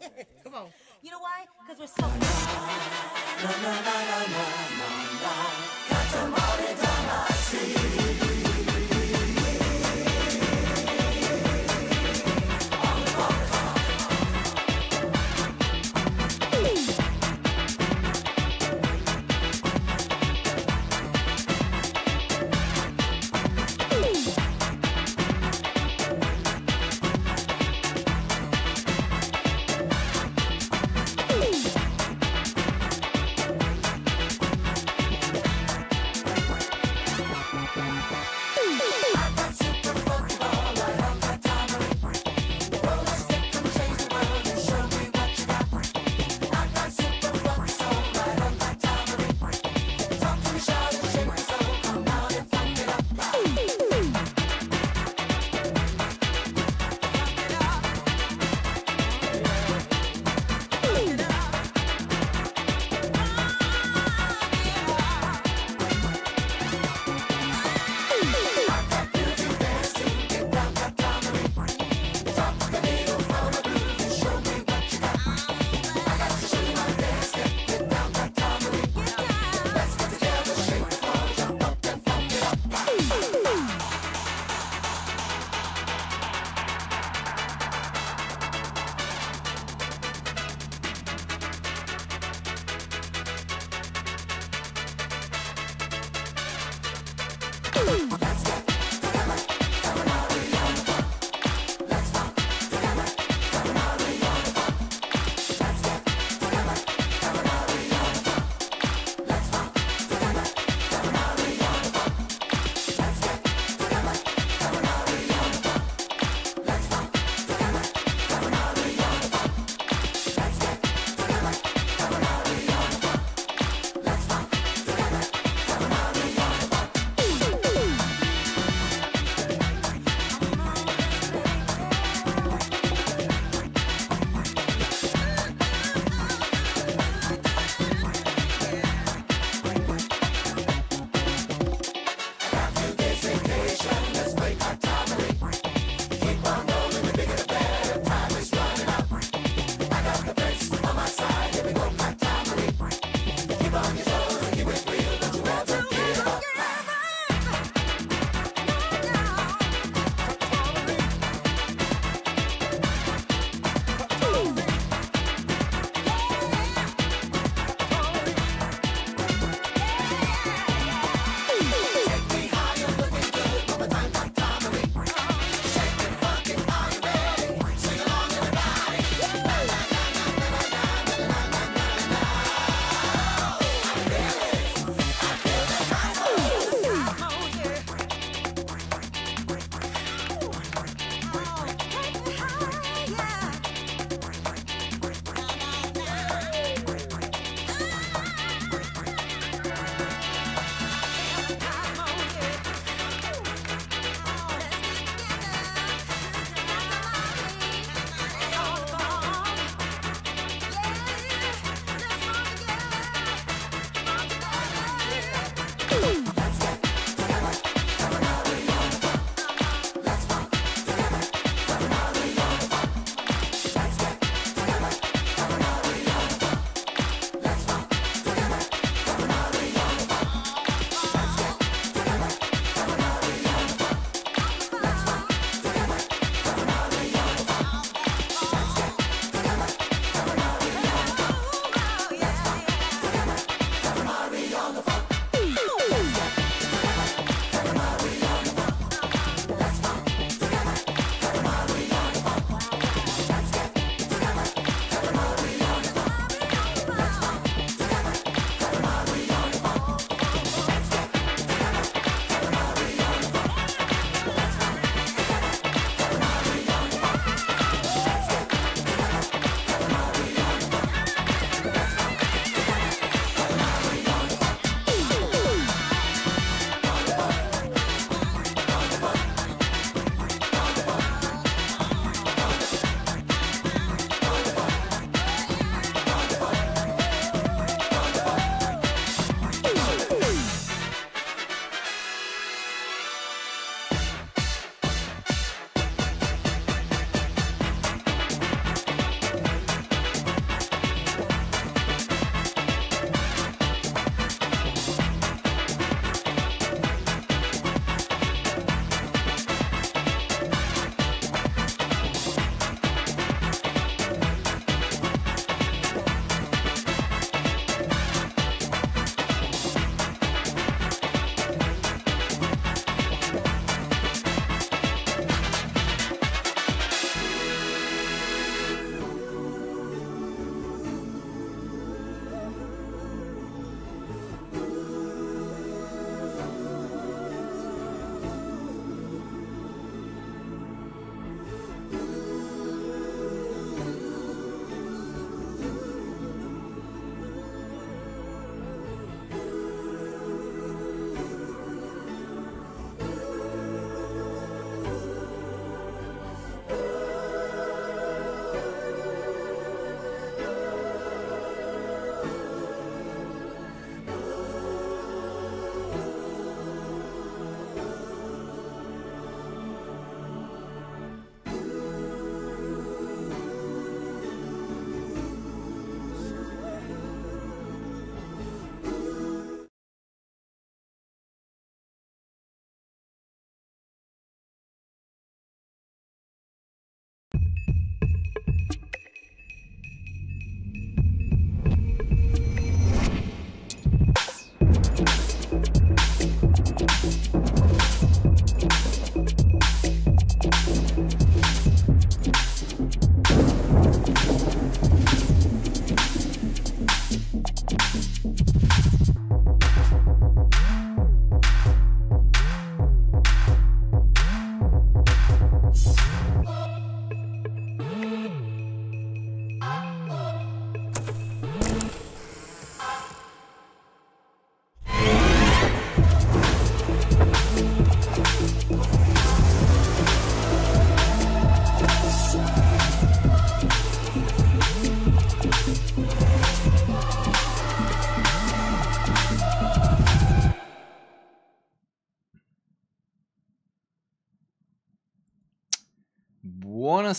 Come on. You know why? Because we're so.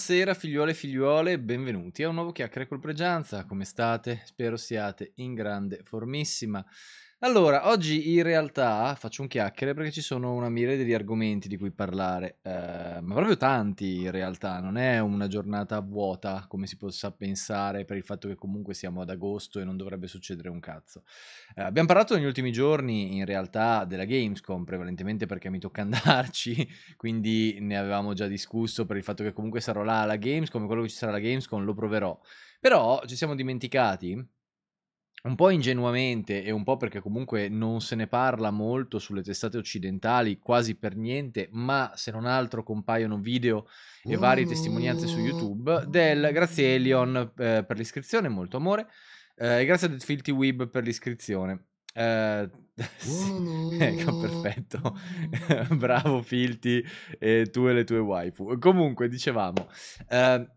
Buonasera figliuole e figliuole, benvenuti a un nuovo Chiacchiere col Pregianza. Come state? Spero siate in grande formissima. Allora, oggi in realtà faccio un chiacchiere perché ci sono una miriade di argomenti di cui parlare, eh, ma proprio tanti in realtà, non è una giornata vuota come si possa pensare per il fatto che comunque siamo ad agosto e non dovrebbe succedere un cazzo. Eh, abbiamo parlato negli ultimi giorni in realtà della Gamescom, prevalentemente perché mi tocca andarci, quindi ne avevamo già discusso per il fatto che comunque sarò là alla Gamescom e quello che ci sarà alla Gamescom lo proverò. Però ci siamo dimenticati un po' ingenuamente e un po' perché comunque non se ne parla molto sulle testate occidentali, quasi per niente, ma se non altro compaiono video e varie testimonianze su YouTube del grazie Elion eh, per l'iscrizione, molto amore, eh, e grazie a The Filthy Web per l'iscrizione. Eh, sì, ecco, perfetto. Bravo Filthy e tu e le tue waifu. Comunque, dicevamo... Eh,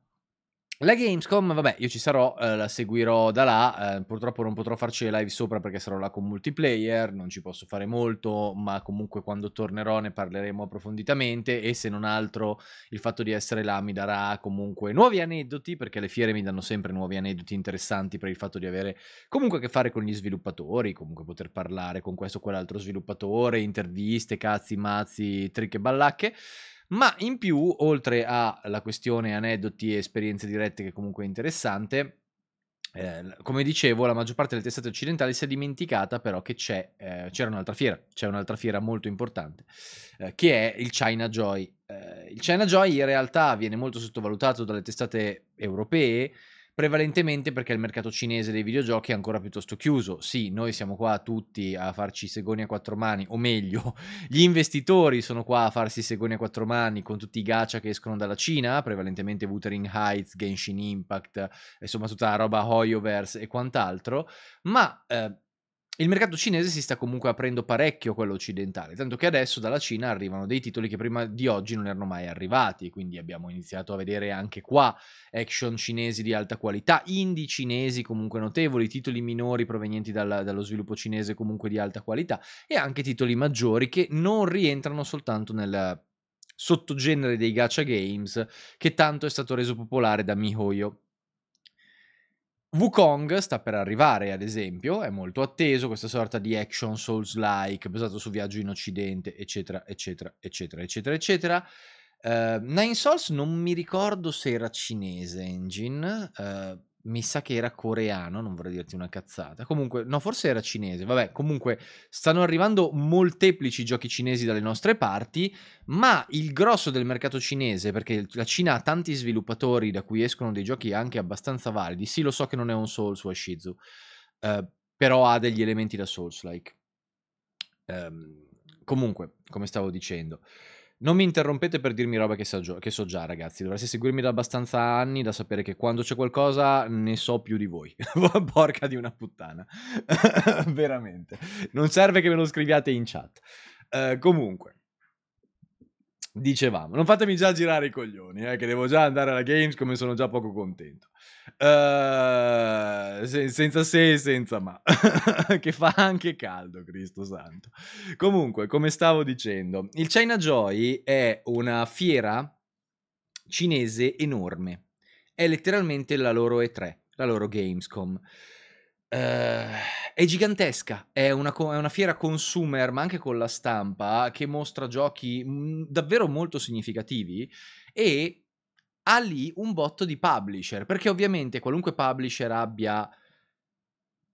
la Gamescom, vabbè, io ci sarò, eh, la seguirò da là, eh, purtroppo non potrò farci le live sopra perché sarò là con multiplayer, non ci posso fare molto, ma comunque quando tornerò ne parleremo approfonditamente e se non altro il fatto di essere là mi darà comunque nuovi aneddoti, perché le fiere mi danno sempre nuovi aneddoti interessanti per il fatto di avere comunque a che fare con gli sviluppatori, comunque poter parlare con questo o quell'altro sviluppatore, interviste, cazzi, mazzi, trick e ballacche. Ma in più, oltre alla questione aneddoti e esperienze dirette che comunque è interessante, eh, come dicevo, la maggior parte delle testate occidentali si è dimenticata però che c'è, eh, c'era un'altra fiera, c'è un'altra fiera molto importante, eh, che è il China Joy. Eh, il China Joy in realtà viene molto sottovalutato dalle testate europee, prevalentemente perché il mercato cinese dei videogiochi è ancora piuttosto chiuso. Sì, noi siamo qua tutti a farci segoni a quattro mani, o meglio, gli investitori sono qua a farsi segoni a quattro mani con tutti i gacha che escono dalla Cina, prevalentemente Wuthering Heights, Genshin Impact, insomma tutta la roba Hoyoverse e quant'altro, ma eh, il mercato cinese si sta comunque aprendo parecchio quello occidentale, tanto che adesso dalla Cina arrivano dei titoli che prima di oggi non erano mai arrivati, quindi abbiamo iniziato a vedere anche qua action cinesi di alta qualità, indie cinesi comunque notevoli, titoli minori provenienti dal, dallo sviluppo cinese comunque di alta qualità e anche titoli maggiori che non rientrano soltanto nel sottogenere dei gacha games che tanto è stato reso popolare da MiHoYo. Wukong sta per arrivare, ad esempio, è molto atteso, questa sorta di action souls-like, basato su viaggio in Occidente, eccetera, eccetera, eccetera, eccetera, eccetera. Uh, Nine Souls non mi ricordo se era cinese engine, uh, mi sa che era coreano, non vorrei dirti una cazzata. Comunque, no, forse era cinese. Vabbè, comunque stanno arrivando molteplici giochi cinesi dalle nostre parti, ma il grosso del mercato cinese, perché la Cina ha tanti sviluppatori da cui escono dei giochi anche abbastanza validi. Sì, lo so che non è un Souls o Ashizu, eh, però ha degli elementi da Souls-like. Eh, comunque, come stavo dicendo, non mi interrompete per dirmi roba che so, che so già, ragazzi. Dovreste seguirmi da abbastanza anni da sapere che quando c'è qualcosa ne so più di voi. Porca di una puttana. Veramente. Non serve che me lo scriviate in chat. Uh, comunque dicevamo, non fatemi già girare i coglioni, eh, che devo già andare alla Games come sono già poco contento. Uh, se, senza se e senza ma, che fa anche caldo, Cristo Santo. Comunque, come stavo dicendo, il China Joy è una fiera cinese enorme, è letteralmente la loro E3, la loro Gamescom. Eh, è gigantesca, è una, è una, fiera consumer, ma anche con la stampa, che mostra giochi mm, davvero molto significativi e ha lì un botto di publisher, perché ovviamente qualunque publisher abbia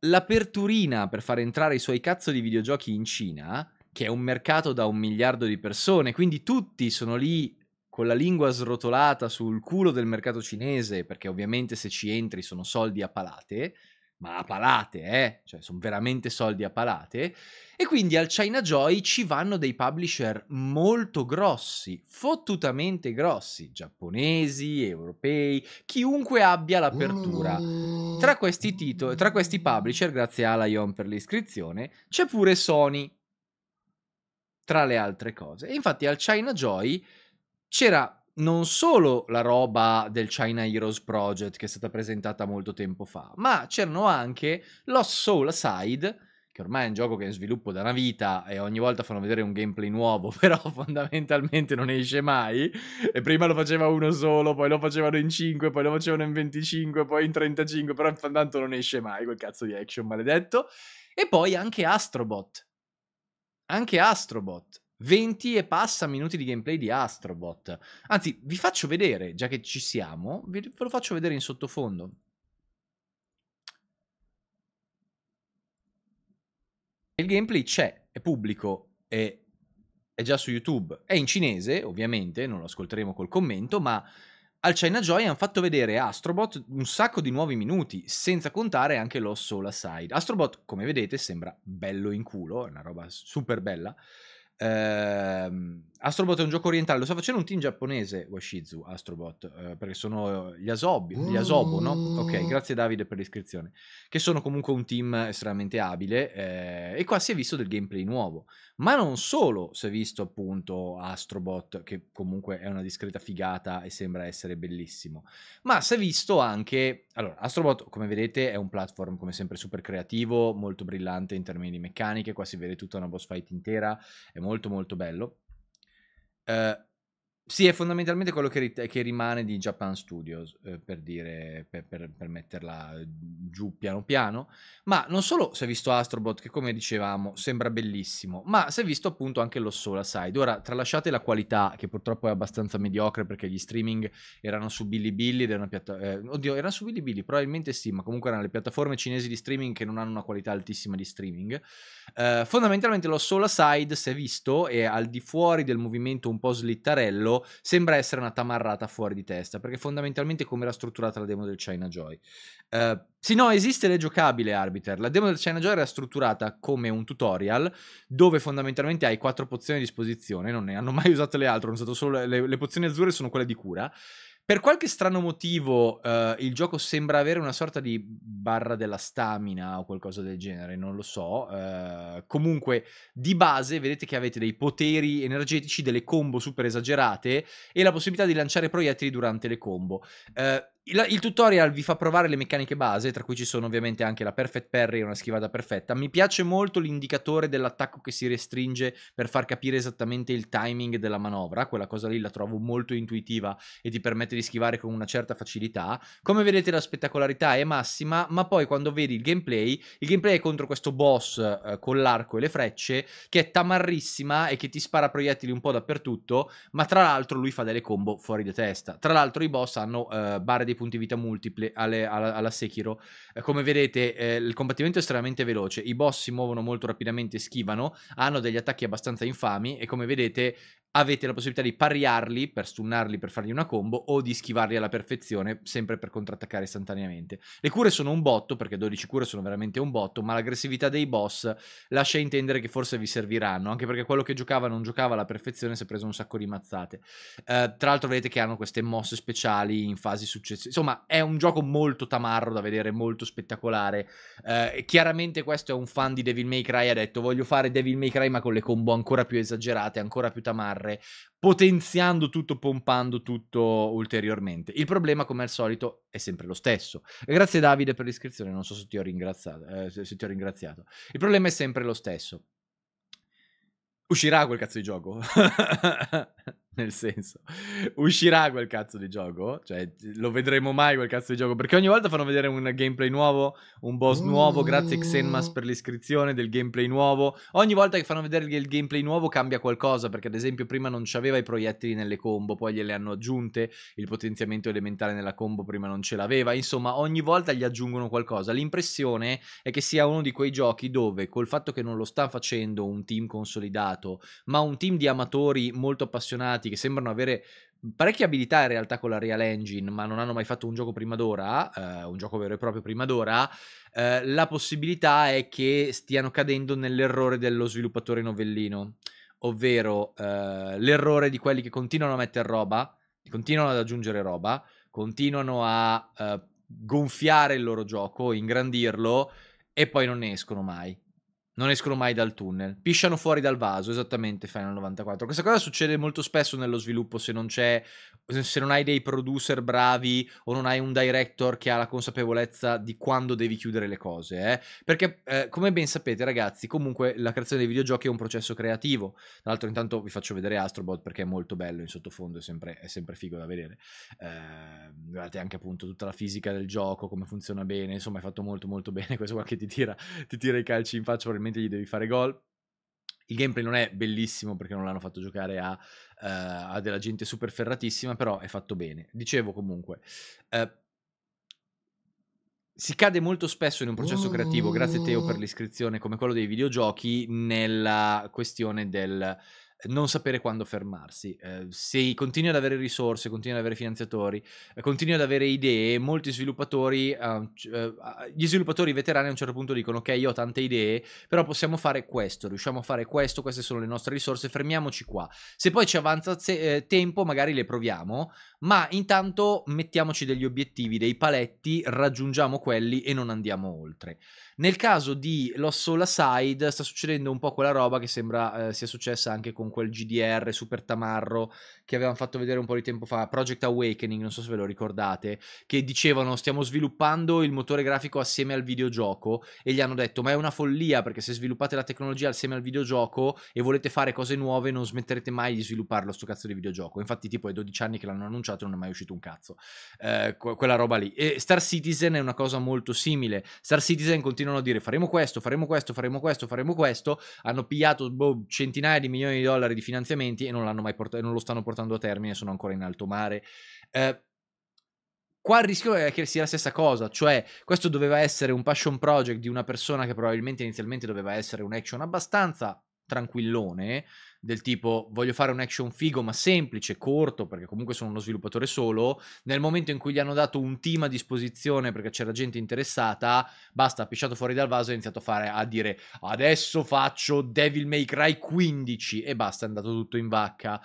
l'aperturina per far entrare i suoi cazzo di videogiochi in Cina, che è un mercato da un miliardo di persone, quindi tutti sono lì con la lingua srotolata sul culo del mercato cinese, perché ovviamente se ci entri sono soldi a palate, ma a palate, eh? cioè sono veramente soldi a palate, e quindi al China Joy ci vanno dei publisher molto grossi, fottutamente grossi, giapponesi, europei, chiunque abbia l'apertura. Mm. Tra questi, titoli, tra questi publisher, grazie a Lion per l'iscrizione, c'è pure Sony, tra le altre cose. E infatti al China Joy c'era non solo la roba del China Heroes Project che è stata presentata molto tempo fa, ma c'erano anche Lost Soul Aside, che ormai è un gioco che è in sviluppo da una vita e ogni volta fanno vedere un gameplay nuovo, però fondamentalmente non esce mai. E prima lo faceva uno solo, poi lo facevano in 5, poi lo facevano in 25, poi in 35, però intanto non esce mai quel cazzo di action maledetto. E poi anche Astrobot. Anche Astrobot 20 e passa minuti di gameplay di Astrobot. Anzi, vi faccio vedere, già che ci siamo, ve lo faccio vedere in sottofondo. Il gameplay c'è, è pubblico, è, è già su YouTube. È in cinese, ovviamente, non lo ascolteremo col commento, ma al China Joy hanno fatto vedere Astrobot un sacco di nuovi minuti, senza contare anche lo Soul aside. Astrobot, come vedete, sembra bello in culo, è una roba super bella. Um, Astrobot è un gioco orientale, lo sta facendo un team giapponese, Washizu, Astrobot, eh, perché sono eh, gli, Asobi, gli Asobo, no? Ok, mm. grazie Davide per l'iscrizione, che sono comunque un team estremamente abile eh, e qua si è visto del gameplay nuovo, ma non solo si è visto appunto Astrobot, che comunque è una discreta figata e sembra essere bellissimo, ma si è visto anche, allora, Astrobot come vedete è un platform come sempre super creativo, molto brillante in termini di meccaniche, qua si vede tutta una boss fight intera, è molto molto bello. Ehm, sì, è fondamentalmente quello che, rit- che rimane di Japan Studios, eh, per, dire, per, per, per, metterla giù piano piano, ma non solo si è visto Astrobot, che come dicevamo sembra bellissimo, ma si è visto appunto anche lo Soul Aside. Ora, tralasciate la qualità, che purtroppo è abbastanza mediocre, perché gli streaming erano su Bilibili ed è una piattaforma... Eh, oddio, erano su Bilibili, probabilmente sì, ma comunque erano le piattaforme cinesi di streaming che non hanno una qualità altissima di streaming. Eh, fondamentalmente lo Soul Aside, se visto, e al di fuori del movimento un po' slittarello, sembra essere una tamarrata fuori di testa, perché fondamentalmente come era strutturata la demo del China Joy. Eh, sì, no, esiste ed è giocabile Arbiter. La demo del China Joy era strutturata come un tutorial dove fondamentalmente hai quattro pozioni a disposizione, non ne hanno mai usate le altre, hanno usato solo le, le pozioni azzurre sono quelle di cura. Per qualche strano motivo eh, il gioco sembra avere una sorta di barra della stamina o qualcosa del genere, non lo so. Eh, comunque di base vedete che avete dei poteri energetici, delle combo super esagerate e la possibilità di lanciare proiettili durante le combo. Eh, il, il, tutorial vi fa provare le meccaniche base, tra cui ci sono ovviamente anche la perfect parry e una schivata perfetta. Mi piace molto l'indicatore dell'attacco che si restringe per far capire esattamente il timing della manovra. Quella cosa lì la trovo molto intuitiva e ti permette di schivare con una certa facilità. Come vedete la spettacolarità è massima, ma poi quando vedi il gameplay, il gameplay è contro questo boss eh, con l'arco e le frecce che è tamarrissima e che ti spara proiettili un po' dappertutto, ma tra l'altro lui fa delle combo fuori di testa. Tra l'altro i boss hanno eh, barre di punti vita multipli alle, alla, alla, Sekiro. Eh, come vedete eh, il combattimento è estremamente veloce, i boss si muovono molto rapidamente, schivano, hanno degli attacchi abbastanza infami e come vedete avete la possibilità di pariarli per stunnarli per fargli una combo o di schivarli alla perfezione sempre per contrattaccare istantaneamente. Le cure sono un botto perché 12 cure sono veramente un botto, ma l'aggressività dei boss lascia intendere che forse vi serviranno, anche perché quello che giocava non giocava alla perfezione si è preso un sacco di mazzate. Eh, tra l'altro vedete che hanno queste mosse speciali in fasi succes Insomma, è un gioco molto tamarro da vedere, molto spettacolare. Eh, chiaramente questo è un fan di Devil May Cry, ha detto voglio fare Devil May Cry ma con le combo ancora più esagerate, ancora più tamarre, potenziando tutto, pompando tutto ulteriormente. Il problema, come al solito, è sempre lo stesso. grazie Davide per l'iscrizione, non so se ti ho ringraziato. Eh, se ti ho ringraziato. Il problema è sempre lo stesso. Uscirà quel cazzo di gioco. Nel senso, uscirà quel cazzo di gioco, cioè lo vedremo mai quel cazzo di gioco, perché ogni volta fanno vedere un gameplay nuovo, un boss nuovo, mm. grazie Xenmas per l'iscrizione del gameplay nuovo. Ogni volta che fanno vedere il gameplay nuovo cambia qualcosa, perché ad esempio prima non c'aveva i proiettili nelle combo, poi gliele hanno aggiunte, il potenziamento elementare nella combo prima non ce l'aveva, insomma ogni volta gli aggiungono qualcosa. L'impressione è che sia uno di quei giochi dove col fatto che non lo sta facendo un team consolidato, ma un team di amatori molto appassionati, che sembrano avere parecchie abilità in realtà con la Real Engine, ma non hanno mai fatto un gioco prima d'ora, eh, un gioco vero e proprio prima d'ora, eh, la possibilità è che stiano cadendo nell'errore dello sviluppatore novellino, ovvero eh, l'errore di quelli che continuano a mettere roba, continuano ad aggiungere roba, continuano a eh, gonfiare il loro gioco, ingrandirlo e poi non ne escono mai non escono mai dal tunnel. Pisciano fuori dal vaso, esattamente Final 94. Questa cosa succede molto spesso nello sviluppo se non c'è se non hai dei producer bravi o non hai un director che ha la consapevolezza di quando devi chiudere le cose, eh? Perché eh, come ben sapete, ragazzi, comunque la creazione dei videogiochi è un processo creativo. Tra l'altro intanto vi faccio vedere Astrobot perché è molto bello in sottofondo, è sempre, è sempre figo da vedere. Eh, guardate anche appunto tutta la fisica del gioco, come funziona bene, insomma, è fatto molto molto bene questo qua che ti tira, ti tira i calci in faccia probabilmente fondamentalmente gli devi fare gol. Il gameplay non è bellissimo perché non l'hanno fatto giocare a, uh, a della gente super ferratissima, però è fatto bene. Dicevo comunque, uh, si cade molto spesso in un processo creativo, grazie Teo per mm. l'iscrizione, come quello dei videogiochi, nella questione del non sapere quando fermarsi. Eh, se continui ad avere risorse, continui ad avere finanziatori, eh, continui ad avere idee, molti sviluppatori, eh, eh gli sviluppatori veterani a un certo punto dicono ok, io ho tante idee, però possiamo fare questo, riusciamo a fare questo, queste sono le nostre risorse, fermiamoci qua. Se poi ci avanza se, eh, tempo, magari le proviamo, ma intanto mettiamoci degli obiettivi, dei paletti, raggiungiamo quelli e non andiamo oltre. Nel caso di Lost Soul Aside sta succedendo un po' quella roba che sembra eh, sia successa anche con quel GDR super tamarro che avevano fatto vedere un po' di tempo fa, Project Awakening, non so se ve lo ricordate, che dicevano stiamo sviluppando il motore grafico assieme al videogioco e gli hanno detto ma è una follia perché se sviluppate la tecnologia assieme al videogioco e volete fare cose nuove non smetterete mai di svilupparlo sto cazzo di videogioco. Infatti tipo è 12 anni che l'hanno annunciato e non è mai uscito un cazzo. Eh, quella roba lì. E Star Citizen è una cosa molto simile. Star Citizen continuano a dire faremo questo, faremo questo, faremo questo, faremo questo, hanno pigliato boh, centinaia di milioni di dollari di finanziamenti e non, l'hanno mai port- non lo stanno portando portando a termine, sono ancora in alto mare. Eh, qua il rischio è che sia la stessa cosa, cioè questo doveva essere un passion project di una persona che probabilmente inizialmente doveva essere un action abbastanza tranquillone, del tipo voglio fare un action figo ma semplice, corto, perché comunque sono uno sviluppatore solo, nel momento in cui gli hanno dato un team a disposizione perché c'era gente interessata, basta, ha pisciato fuori dal vaso e ha iniziato a, fare, a dire adesso faccio Devil May Cry 15 e basta, è andato tutto in vacca.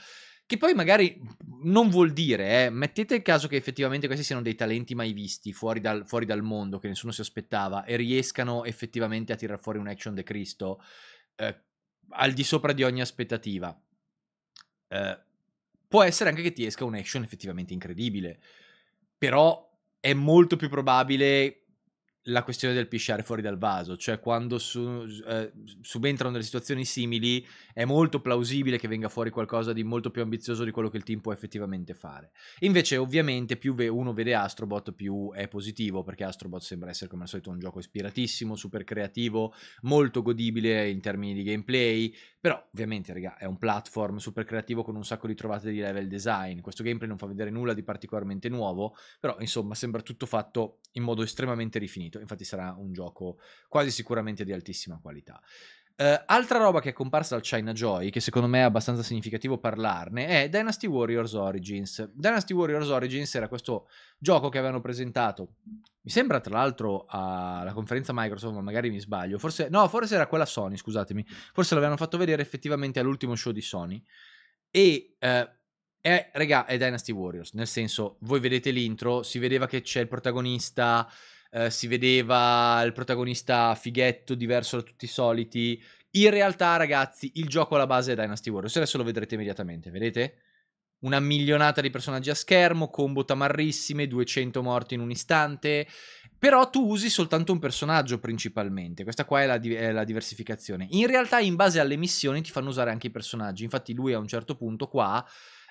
Che poi magari non vuol dire, eh, mettete il caso che effettivamente questi siano dei talenti mai visti fuori dal, fuori dal mondo, che nessuno si aspettava, e riescano effettivamente a tirar fuori un action de Cristo eh, al di sopra di ogni aspettativa. Eh, può essere anche che ti esca un action effettivamente incredibile, però è molto più probabile la questione del pisciare fuori dal vaso, cioè quando su, eh, subentrano delle situazioni simili è molto plausibile che venga fuori qualcosa di molto più ambizioso di quello che il team può effettivamente fare. Invece ovviamente più ve- uno vede Astrobot più è positivo perché Astrobot sembra essere come al solito un gioco ispiratissimo, super creativo, molto godibile in termini di gameplay, però ovviamente raga, è un platform super creativo con un sacco di trovate di level design, questo gameplay non fa vedere nulla di particolarmente nuovo, però insomma sembra tutto fatto in modo estremamente rifinito finito, infatti sarà un gioco quasi sicuramente di altissima qualità. Uh, altra roba che è comparsa al China Joy, che secondo me è abbastanza significativo parlarne, è Dynasty Warriors Origins. Dynasty Warriors Origins era questo gioco che avevano presentato, mi sembra tra l'altro alla conferenza Microsoft, ma magari mi sbaglio, forse, no, forse era quella Sony, scusatemi, forse l'avevano fatto vedere effettivamente all'ultimo show di Sony. E, uh, è, regà, è Dynasty Warriors, nel senso, voi vedete l'intro, si vedeva che c'è il protagonista eh, si vedeva il protagonista fighetto, diverso da tutti i soliti. In realtà, ragazzi, il gioco alla base è Dynasty Warriors. Adesso lo vedrete immediatamente, vedete? Una milionata di personaggi a schermo, combo tamarrissime, 200 morti in un istante. Però tu usi soltanto un personaggio principalmente, questa qua è la, di- è la, diversificazione. In realtà in base alle missioni ti fanno usare anche i personaggi, infatti lui a un certo punto qua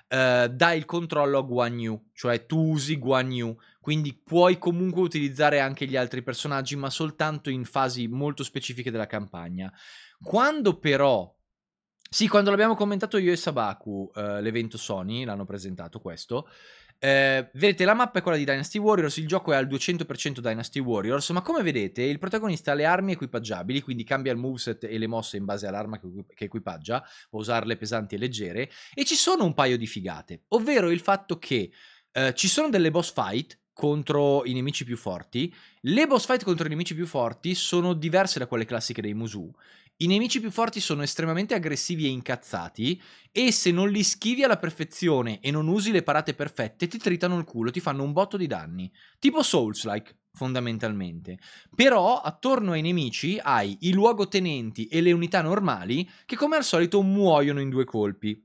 eh, dà il controllo a Guan Yu, cioè tu usi Guan Yu, quindi puoi comunque utilizzare anche gli altri personaggi, ma soltanto in fasi molto specifiche della campagna. Quando però sì, quando l'abbiamo commentato io e Sabaku, eh, l'evento Sony, l'hanno presentato questo. Eh, vedete, la mappa è quella di Dynasty Warriors, il gioco è al 200% Dynasty Warriors, ma come vedete il protagonista ha le armi equipaggiabili, quindi cambia il moveset e le mosse in base all'arma che, equipaggia, può usarle pesanti e leggere, e ci sono un paio di figate, ovvero il fatto che eh, ci sono delle boss fight contro i nemici più forti. Le boss fight contro i nemici più forti sono diverse da quelle classiche dei Musu. I nemici più forti sono estremamente aggressivi e incazzati e se non li schivi alla perfezione e non usi le parate perfette ti tritano il culo, ti fanno un botto di danni. Tipo Souls-like, fondamentalmente. Però attorno ai nemici hai i luogotenenti e le unità normali che come al solito muoiono in due colpi.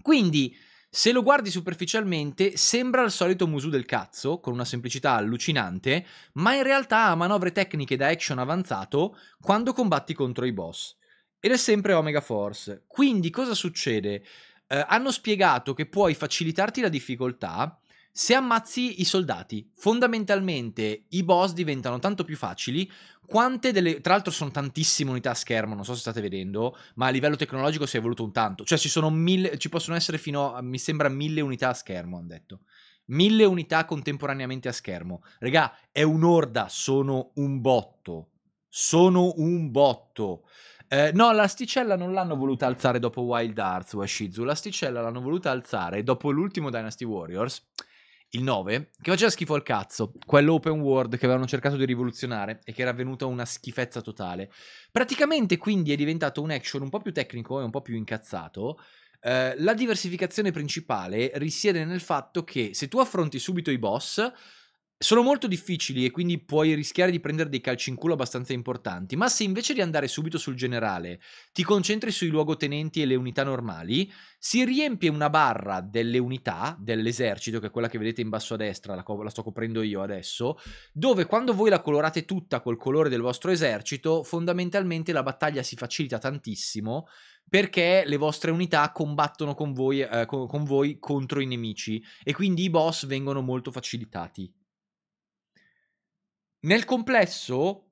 Quindi se lo guardi superficialmente, sembra il solito Musu del cazzo, con una semplicità allucinante, ma in realtà ha manovre tecniche da action avanzato quando combatti contro i boss. Ed è sempre Omega Force. Quindi cosa succede? Eh, hanno spiegato che puoi facilitarti la difficoltà se ammazzi i soldati, fondamentalmente i boss diventano tanto più facili. Quante delle. Tra l'altro, sono tantissime unità a schermo, non so se state vedendo, ma a livello tecnologico si è evoluto un tanto. Cioè, ci sono mille. Ci possono essere fino a. Mi sembra mille unità a schermo, hanno detto. Mille unità contemporaneamente a schermo. Regà, è un'orda, sono un botto. Sono un botto. Eh, no, l'asticella non l'hanno voluta alzare dopo Wild Arts, Washizu. L'asticella l'hanno voluta alzare dopo l'ultimo Dynasty Warriors il 9, che faceva schifo al cazzo, quell'open world che avevano cercato di rivoluzionare e che era venuta una schifezza totale. Praticamente quindi è diventato un action un po' più tecnico e un po' più incazzato. Eh, la diversificazione principale risiede nel fatto che se tu affronti subito i boss, sono molto difficili e quindi puoi rischiare di prendere dei calci in culo abbastanza importanti, ma se invece di andare subito sul generale ti concentri sui luogotenenti e le unità normali, si riempie una barra delle unità dell'esercito, che è quella che vedete in basso a destra, la, co- la sto coprendo io adesso, dove quando voi la colorate tutta col colore del vostro esercito, fondamentalmente la battaglia si facilita tantissimo perché le vostre unità combattono con voi, eh, con, con voi contro i nemici e quindi i boss vengono molto facilitati. Nel complesso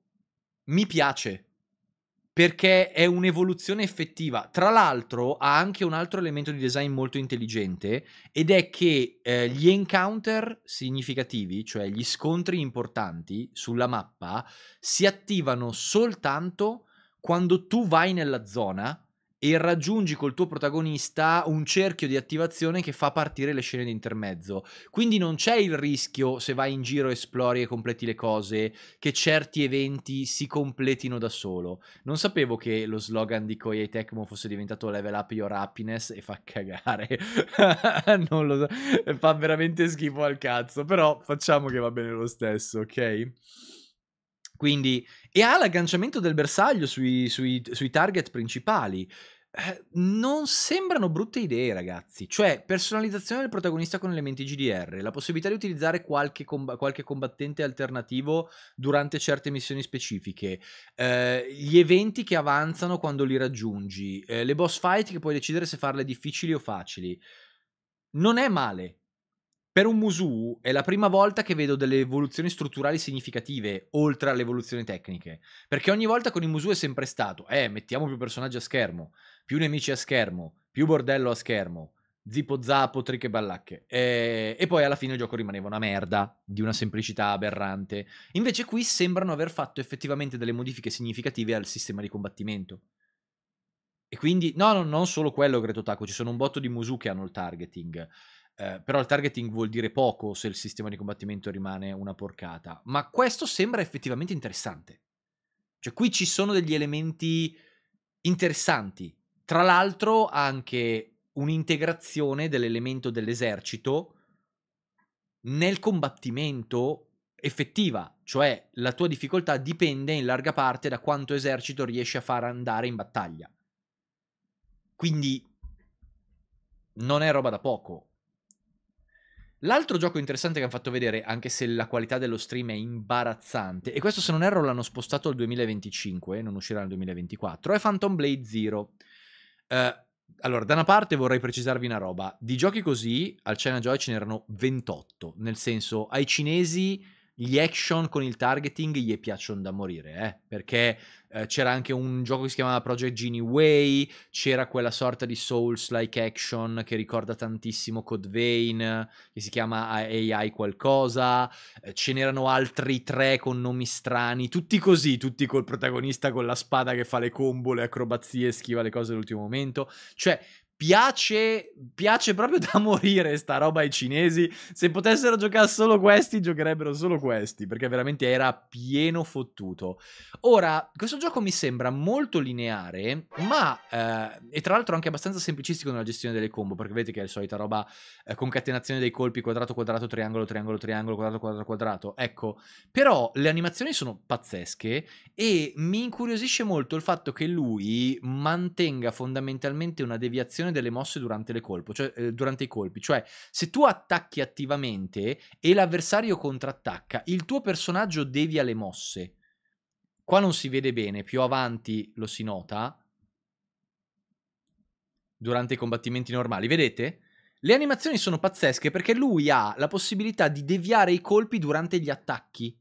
mi piace perché è un'evoluzione effettiva. Tra l'altro ha anche un altro elemento di design molto intelligente ed è che eh, gli encounter significativi, cioè gli scontri importanti sulla mappa, si attivano soltanto quando tu vai nella zona e raggiungi col tuo protagonista un cerchio di attivazione che fa partire le scene di intermezzo. Quindi non c'è il rischio, se vai in giro, esplori e completi le cose, che certi eventi si completino da solo. Non sapevo che lo slogan di Koei Tecmo fosse diventato level up your happiness e fa cagare. non lo so, fa veramente schifo al cazzo, però facciamo che va bene lo stesso, ok? Quindi, e ha l'agganciamento del bersaglio sui, sui, sui target principali. Eh, non sembrano brutte idee, ragazzi. Cioè, personalizzazione del protagonista con elementi GDR, la possibilità di utilizzare qualche, comb- qualche combattente alternativo durante certe missioni specifiche, eh, gli eventi che avanzano quando li raggiungi, eh, le boss fight che puoi decidere se farle difficili o facili. Non è male, per un Musu è la prima volta che vedo delle evoluzioni strutturali significative, oltre alle evoluzioni tecniche. Perché ogni volta con i Musu è sempre stato, eh, mettiamo più personaggi a schermo, più nemici a schermo, più bordello a schermo, zippo zappo, triche e ballacche. E... Eh, e, poi alla fine il gioco rimaneva una merda, di una semplicità aberrante. Invece qui sembrano aver fatto effettivamente delle modifiche significative al sistema di combattimento. E quindi, no, no non solo quello, Greto Taco, ci sono un botto di Musu che hanno il targeting. Eh, però il targeting vuol dire poco se il sistema di combattimento rimane una porcata. Ma questo sembra effettivamente interessante. Cioè, qui ci sono degli elementi interessanti. Tra l'altro, anche un'integrazione dell'elemento dell'esercito nel combattimento effettiva, cioè la tua difficoltà dipende in larga parte da quanto esercito riesci a far andare in battaglia. Quindi non è roba da poco. L'altro gioco interessante che hanno fatto vedere, anche se la qualità dello stream è imbarazzante, e questo se non erro l'hanno spostato al 2025, non uscirà nel 2024, è Phantom Blade Zero. Uh, allora, da una parte vorrei precisarvi una roba. Di giochi così, al China Joy ce n'erano 28, nel senso ai cinesi gli action con il targeting gli piacciono da morire, eh? perché eh, c'era anche un gioco che si chiamava Project Genie Way, c'era quella sorta di Souls-like action che ricorda tantissimo Code Vein, che si chiama AI qualcosa, eh, ce n'erano altri tre con nomi strani, tutti così, tutti col protagonista con la spada che fa le combo, le acrobazie, schiva le cose all'ultimo momento, cioè Piace, piace, proprio da morire sta roba ai cinesi. Se potessero giocare solo questi, giocherebbero solo questi, perché veramente era pieno fottuto. Ora, questo gioco mi sembra molto lineare, ma eh, e tra l'altro anche abbastanza semplicistico nella gestione delle combo, perché vedete che è la solita roba eh, concatenazione dei colpi quadrato quadrato triangolo triangolo triangolo quadrato quadrato quadrato. Ecco, però le animazioni sono pazzesche e mi incuriosisce molto il fatto che lui mantenga fondamentalmente una deviazione variazione delle mosse durante, le colpo, cioè, eh, durante i colpi. Cioè, se tu attacchi attivamente e l'avversario contrattacca, il tuo personaggio devia le mosse. Qua non si vede bene, più avanti lo si nota. Durante i combattimenti normali, vedete? Le animazioni sono pazzesche perché lui ha la possibilità di deviare i colpi durante gli attacchi.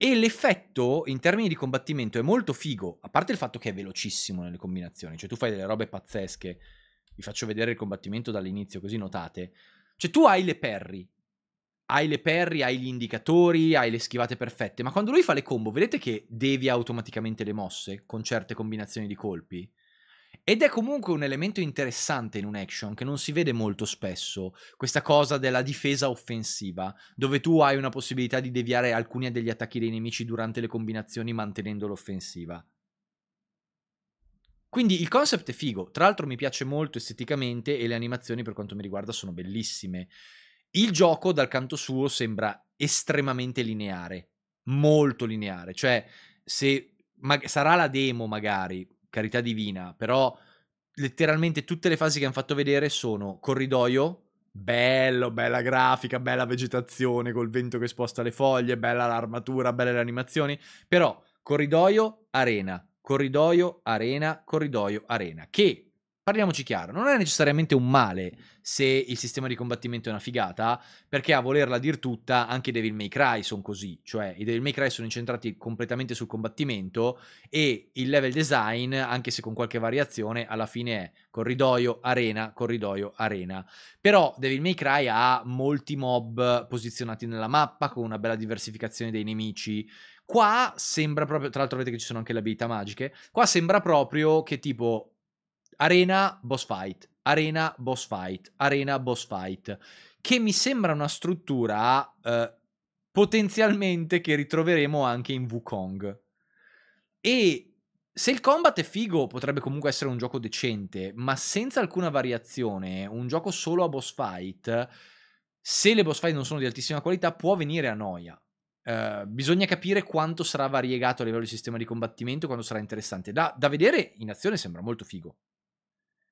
E l'effetto in termini di combattimento è molto figo, a parte il fatto che è velocissimo nelle combinazioni, cioè tu fai delle robe pazzesche, vi faccio vedere il combattimento dall'inizio così notate, cioè tu hai le perry, hai le perry, hai gli indicatori, hai le schivate perfette, ma quando lui fa le combo vedete che devia automaticamente le mosse con certe combinazioni di colpi? Ed è comunque un elemento interessante in un action che non si vede molto spesso, questa cosa della difesa offensiva, dove tu hai una possibilità di deviare alcuni degli attacchi dei nemici durante le combinazioni mantenendo l'offensiva. Quindi il concept è figo, tra l'altro mi piace molto esteticamente e le animazioni per quanto mi riguarda sono bellissime. Il gioco dal canto suo sembra estremamente lineare, molto lineare, cioè se ma- sarà la demo magari, carità divina, però letteralmente tutte le fasi che hanno fatto vedere sono corridoio, bello, bella grafica, bella vegetazione col vento che sposta le foglie, bella l'armatura, belle le animazioni, però corridoio, arena, corridoio, arena, corridoio, arena, che parliamoci chiaro, non è necessariamente un male se il sistema di combattimento è una figata, perché a volerla dir tutta anche i Devil May Cry sono così, cioè i Devil May Cry sono incentrati completamente sul combattimento e il level design, anche se con qualche variazione, alla fine è corridoio, arena, corridoio, arena. Però Devil May Cry ha molti mob posizionati nella mappa con una bella diversificazione dei nemici. Qua sembra proprio, tra l'altro vedete che ci sono anche le abilità magiche, qua sembra proprio che tipo Arena boss fight, arena boss fight, arena boss fight, che mi sembra una struttura eh, potenzialmente che ritroveremo anche in Wukong. E se il combat è figo, potrebbe comunque essere un gioco decente, ma senza alcuna variazione, un gioco solo a boss fight, se le boss fight non sono di altissima qualità, può venire a noia. Uh, bisogna capire quanto sarà variegato a livello di sistema di combattimento, quando sarà interessante. Da, da vedere in azione sembra molto figo.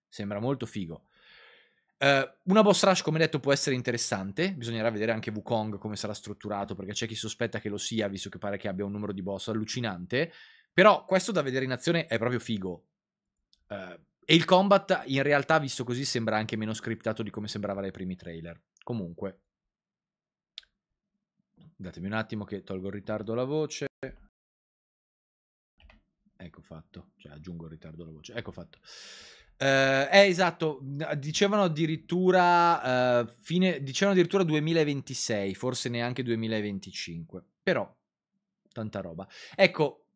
Sembra molto figo. Uh, una boss rush, come detto, può essere interessante. Bisognerà vedere anche Wukong come sarà strutturato, perché c'è chi sospetta che lo sia, visto che pare che abbia un numero di boss allucinante. Però questo da vedere in azione è proprio figo. Uh, e il combat, in realtà, visto così, sembra anche meno scriptato di come sembrava dai primi trailer. Comunque, datemi un attimo che tolgo il ritardo la voce. Ecco fatto, cioè aggiungo il ritardo la voce. Ecco fatto. Eh, eh, esatto, dicevano addirittura, eh, fine, dicevano addirittura 2026, forse neanche 2025, però tanta roba. Ecco,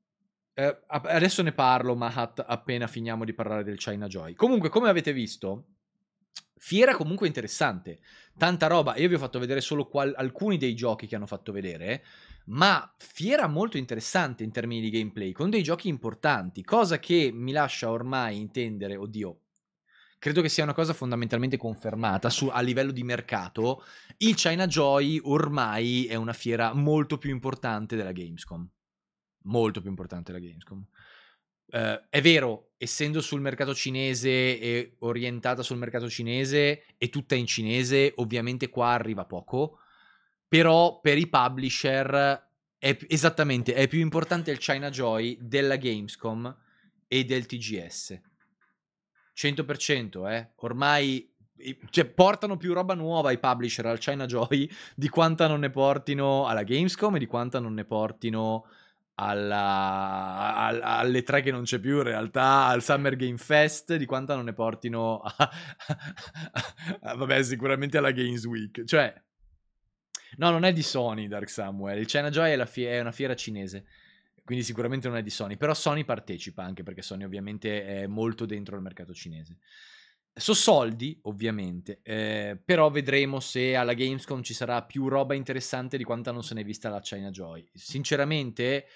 eh, adesso ne parlo, Mahat, appena finiamo di parlare del China Joy. Comunque, come avete visto, Fiera comunque interessante, tanta roba. Io vi ho fatto vedere solo qual- alcuni dei giochi che hanno fatto vedere, ma fiera molto interessante in termini di gameplay, con dei giochi importanti, cosa che mi lascia ormai intendere, oddio, credo che sia una cosa fondamentalmente confermata su, a livello di mercato. Il China Joy ormai è una fiera molto più importante della Gamescom. Molto più importante della Gamescom. Uh, è vero, essendo sul mercato cinese e orientata sul mercato cinese e tutta in cinese, ovviamente qua arriva poco, però per i publisher è esattamente è più importante il China Joy della Gamescom e del TGS. 100%, eh. Ormai cioè, portano più roba nuova i publisher al China Joy di quanta non ne portino alla Gamescom e di quanta non ne portino alla, al, alle tre che non c'è più in realtà, al Summer Game Fest, di quanta non ne portino a, a, a, vabbè, sicuramente alla Games Week. Cioè, no, non è di Sony Dark Samuel, il China Joy è, fi- è una fiera cinese, quindi sicuramente non è di Sony, però Sony partecipa anche perché Sony ovviamente è molto dentro il mercato cinese. So soldi, ovviamente, eh, però vedremo se alla Gamescom ci sarà più roba interessante di quanta non se ne è vista la China Joy. Sinceramente,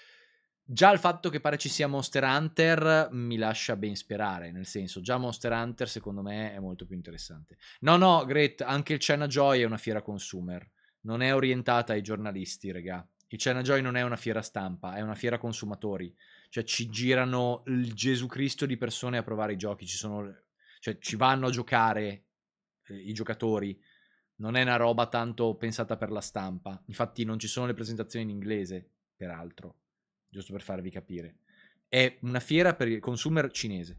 Già il fatto che pare ci sia Monster Hunter mi lascia ben sperare, nel senso, già Monster Hunter secondo me è molto più interessante. No, no, Great, anche il China Joy è una fiera consumer, non è orientata ai giornalisti, regà. Il China Joy non è una fiera stampa, è una fiera consumatori. Cioè ci girano il Gesù Cristo di persone a provare i giochi, ci sono... cioè ci vanno a giocare eh, i giocatori. Non è una roba tanto pensata per la stampa. Infatti non ci sono le presentazioni in inglese, peraltro giusto per farvi capire. È una fiera per il consumer cinese.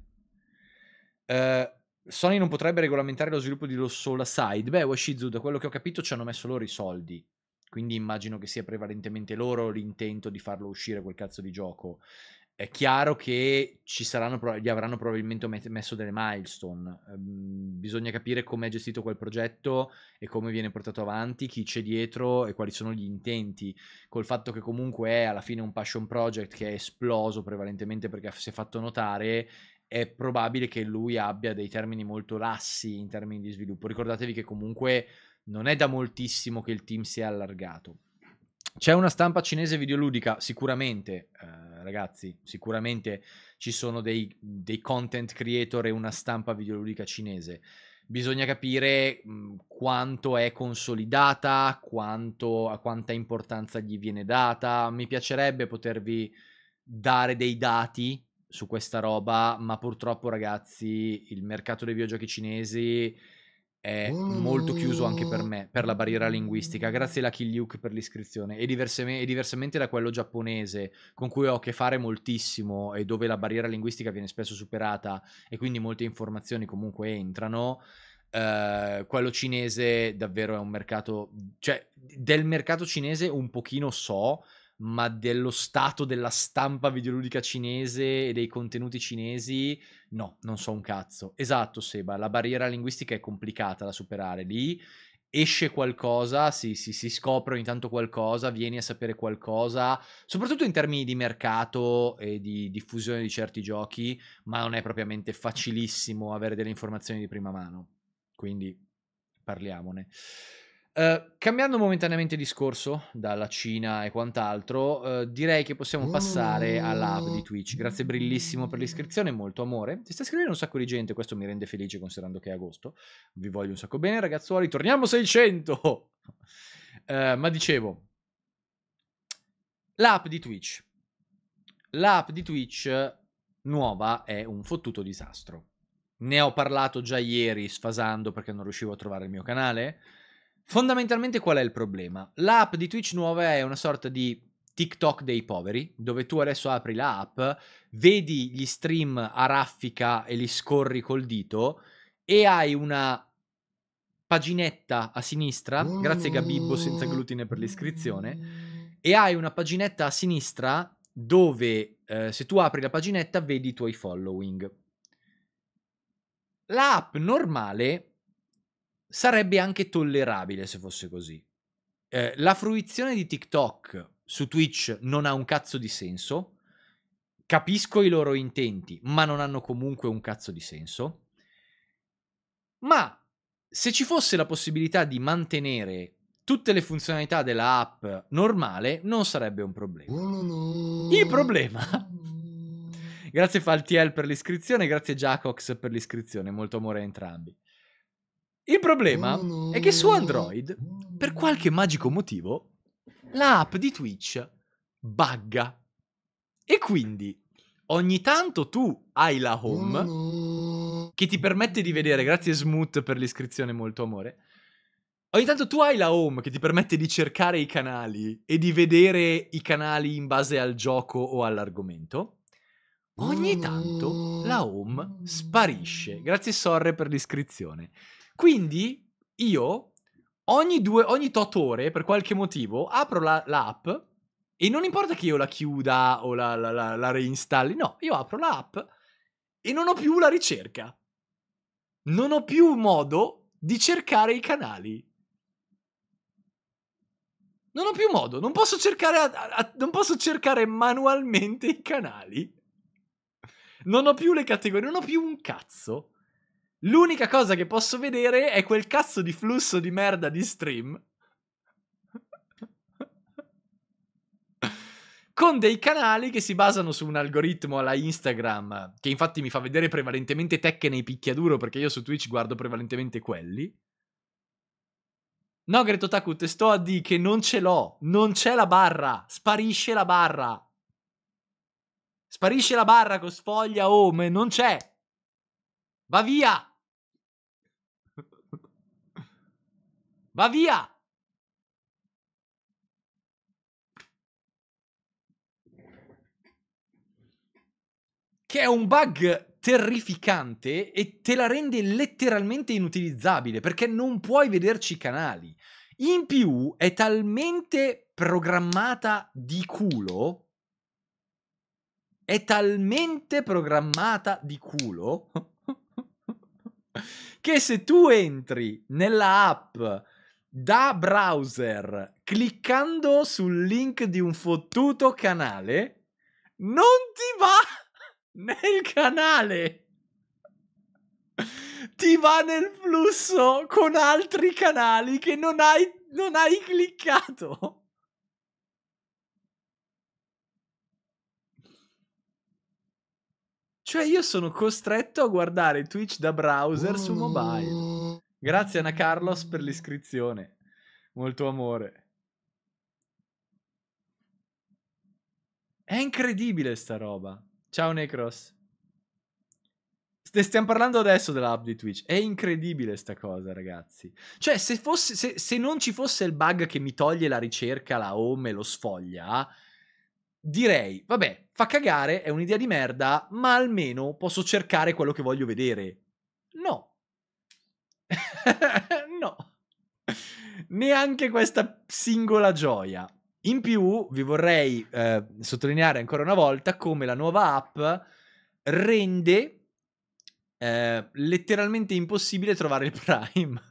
Uh, Sony non potrebbe regolamentare lo sviluppo di lo sola side. Beh, Washizu, da quello che ho capito, ci hanno messo loro i soldi. Quindi immagino che sia prevalentemente loro l'intento di farlo uscire quel cazzo di gioco è chiaro che ci saranno, gli avranno probabilmente messo delle milestone. Ehm, bisogna capire come è gestito quel progetto e come viene portato avanti, chi c'è dietro e quali sono gli intenti. Col fatto che comunque è alla fine un passion project che è esploso prevalentemente perché si è fatto notare, è probabile che lui abbia dei termini molto lassi in termini di sviluppo. Ricordatevi che comunque non è da moltissimo che il team si è allargato c'è una stampa cinese videoludica, sicuramente, eh, ragazzi, sicuramente ci sono dei, dei, content creator e una stampa videoludica cinese. Bisogna capire mh, mm, quanto è consolidata, quanto, a quanta importanza gli viene data. Mi piacerebbe potervi dare dei dati su questa roba, ma purtroppo, ragazzi, il mercato dei videogiochi cinesi è molto chiuso anche per mm. me, per la barriera linguistica, grazie alla Killuk per l'iscrizione. E, diversamente, e diversamente da quello giapponese, con cui ho a che fare moltissimo e dove la barriera linguistica viene spesso superata e quindi molte informazioni comunque entrano. Uh, quello cinese davvero è un mercato, cioè del mercato cinese un pochino so, ma dello stato della stampa videoludica cinese e dei contenuti cinesi, no, non so un cazzo. Esatto, Seba, la barriera linguistica è complicata da superare lì. Esce qualcosa, si, si, si scopre ogni tanto qualcosa, vieni a sapere qualcosa, soprattutto in termini di mercato e di diffusione di certi giochi, ma non è propriamente facilissimo avere delle informazioni di prima mano. Quindi parliamone. Eh, cambiando momentaneamente discorso dalla Cina e quant'altro, uh, direi che possiamo passare all'app di Twitch. Grazie brillissimo per l'iscrizione, molto amore. Ti sta scrivendo un sacco di gente, questo mi rende felice considerando che è agosto. Vi voglio un sacco bene, ragazzuoli. Torniamo 600! Uh, eh, ma dicevo, l'app di Twitch. L'app di Twitch nuova è un fottuto disastro. Ne ho parlato già ieri sfasando perché non riuscivo a trovare il mio canale. Fondamentalmente qual è il problema? L'app di Twitch nuova è una sorta di TikTok dei poveri, dove tu adesso apri la app, vedi gli stream a raffica e li scorri col dito e hai una paginetta a sinistra, grazie Gabibbo senza glutine per l'iscrizione, e hai una paginetta a sinistra dove eh, se tu apri la paginetta vedi i tuoi following. L'app normale sarebbe anche tollerabile se fosse così. Eh, la fruizione di TikTok su Twitch non ha un cazzo di senso. Capisco i loro intenti, ma non hanno comunque un cazzo di senso. Ma se ci fosse la possibilità di mantenere tutte le funzionalità della app normale, non sarebbe un problema. Il problema. grazie Faltiel per l'iscrizione, grazie Jacox per l'iscrizione, molto amore a entrambi. Il problema è che su Android, per qualche magico motivo, la app di Twitch bugga. E quindi ogni tanto tu hai la home che ti permette di vedere, grazie Smooth per l'iscrizione molto amore. Ogni tanto tu hai la home che ti permette di cercare i canali e di vedere i canali in base al gioco o all'argomento. Ogni tanto la home sparisce. Grazie Sorre per l'iscrizione. Quindi io ogni, due, ogni tot ore, per qualche motivo, apro la, l'app e non importa che io la chiuda o la, la, la, la reinstalli, no, io apro l'app e non ho più la ricerca. Non ho più modo di cercare i canali. Non ho più modo, non posso cercare, a, a, non posso cercare manualmente i canali. Non ho più le categorie, non ho più un cazzo. L'unica cosa che posso vedere è quel cazzo di flusso di merda di stream. con dei canali che si basano su un algoritmo alla Instagram, che infatti mi fa vedere prevalentemente tecche nei picchiaduro, perché io su Twitch guardo prevalentemente quelli. No, Greto Takut, sto a di che non ce l'ho, non c'è la barra, sparisce la barra. Sparisce la barra con sfoglia home, oh, non c'è. Va via! Va via! Che è un bug terrificante e te la rende letteralmente inutilizzabile perché non puoi vederci i canali. In più è talmente programmata di culo. È talmente programmata di culo. che se tu entri nella app da browser cliccando sul link di un fottuto canale non ti va nel canale ti va nel flusso con altri canali che non hai, non hai cliccato Cioè io sono costretto a guardare Twitch da browser su mobile. Grazie Ana Carlos per l'iscrizione. Molto amore. È incredibile sta roba. Ciao Necros. stiamo parlando adesso dell'app di Twitch. È incredibile sta cosa, ragazzi. Cioè, se, fosse, se, se non ci fosse il bug che mi toglie la ricerca, la home e lo sfoglia, direi, vabbè, fa cagare, è un'idea di merda, ma almeno posso cercare quello che voglio vedere. No, no, neanche questa singola gioia. In più, vi vorrei eh, sottolineare ancora una volta come la nuova app rende eh, letteralmente impossibile trovare il Prime.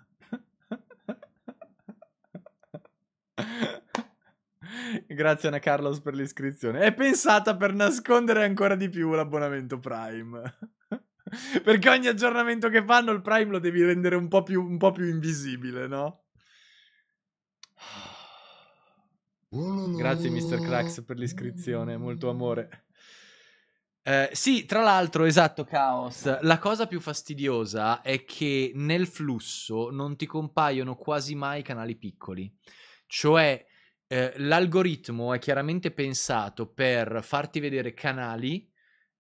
Grazie Ana Carlos per l'iscrizione. È pensata per nascondere ancora di più l'abbonamento Prime. Perché ogni aggiornamento che fanno il Prime lo devi rendere un po' più, un po più invisibile, no? Grazie Mr. Crax per l'iscrizione, molto amore. Eh, sì, tra l'altro, esatto, Chaos. La cosa più fastidiosa è che nel flusso non ti compaiono quasi mai canali piccoli. Cioè, eh, l'algoritmo è chiaramente pensato per farti vedere canali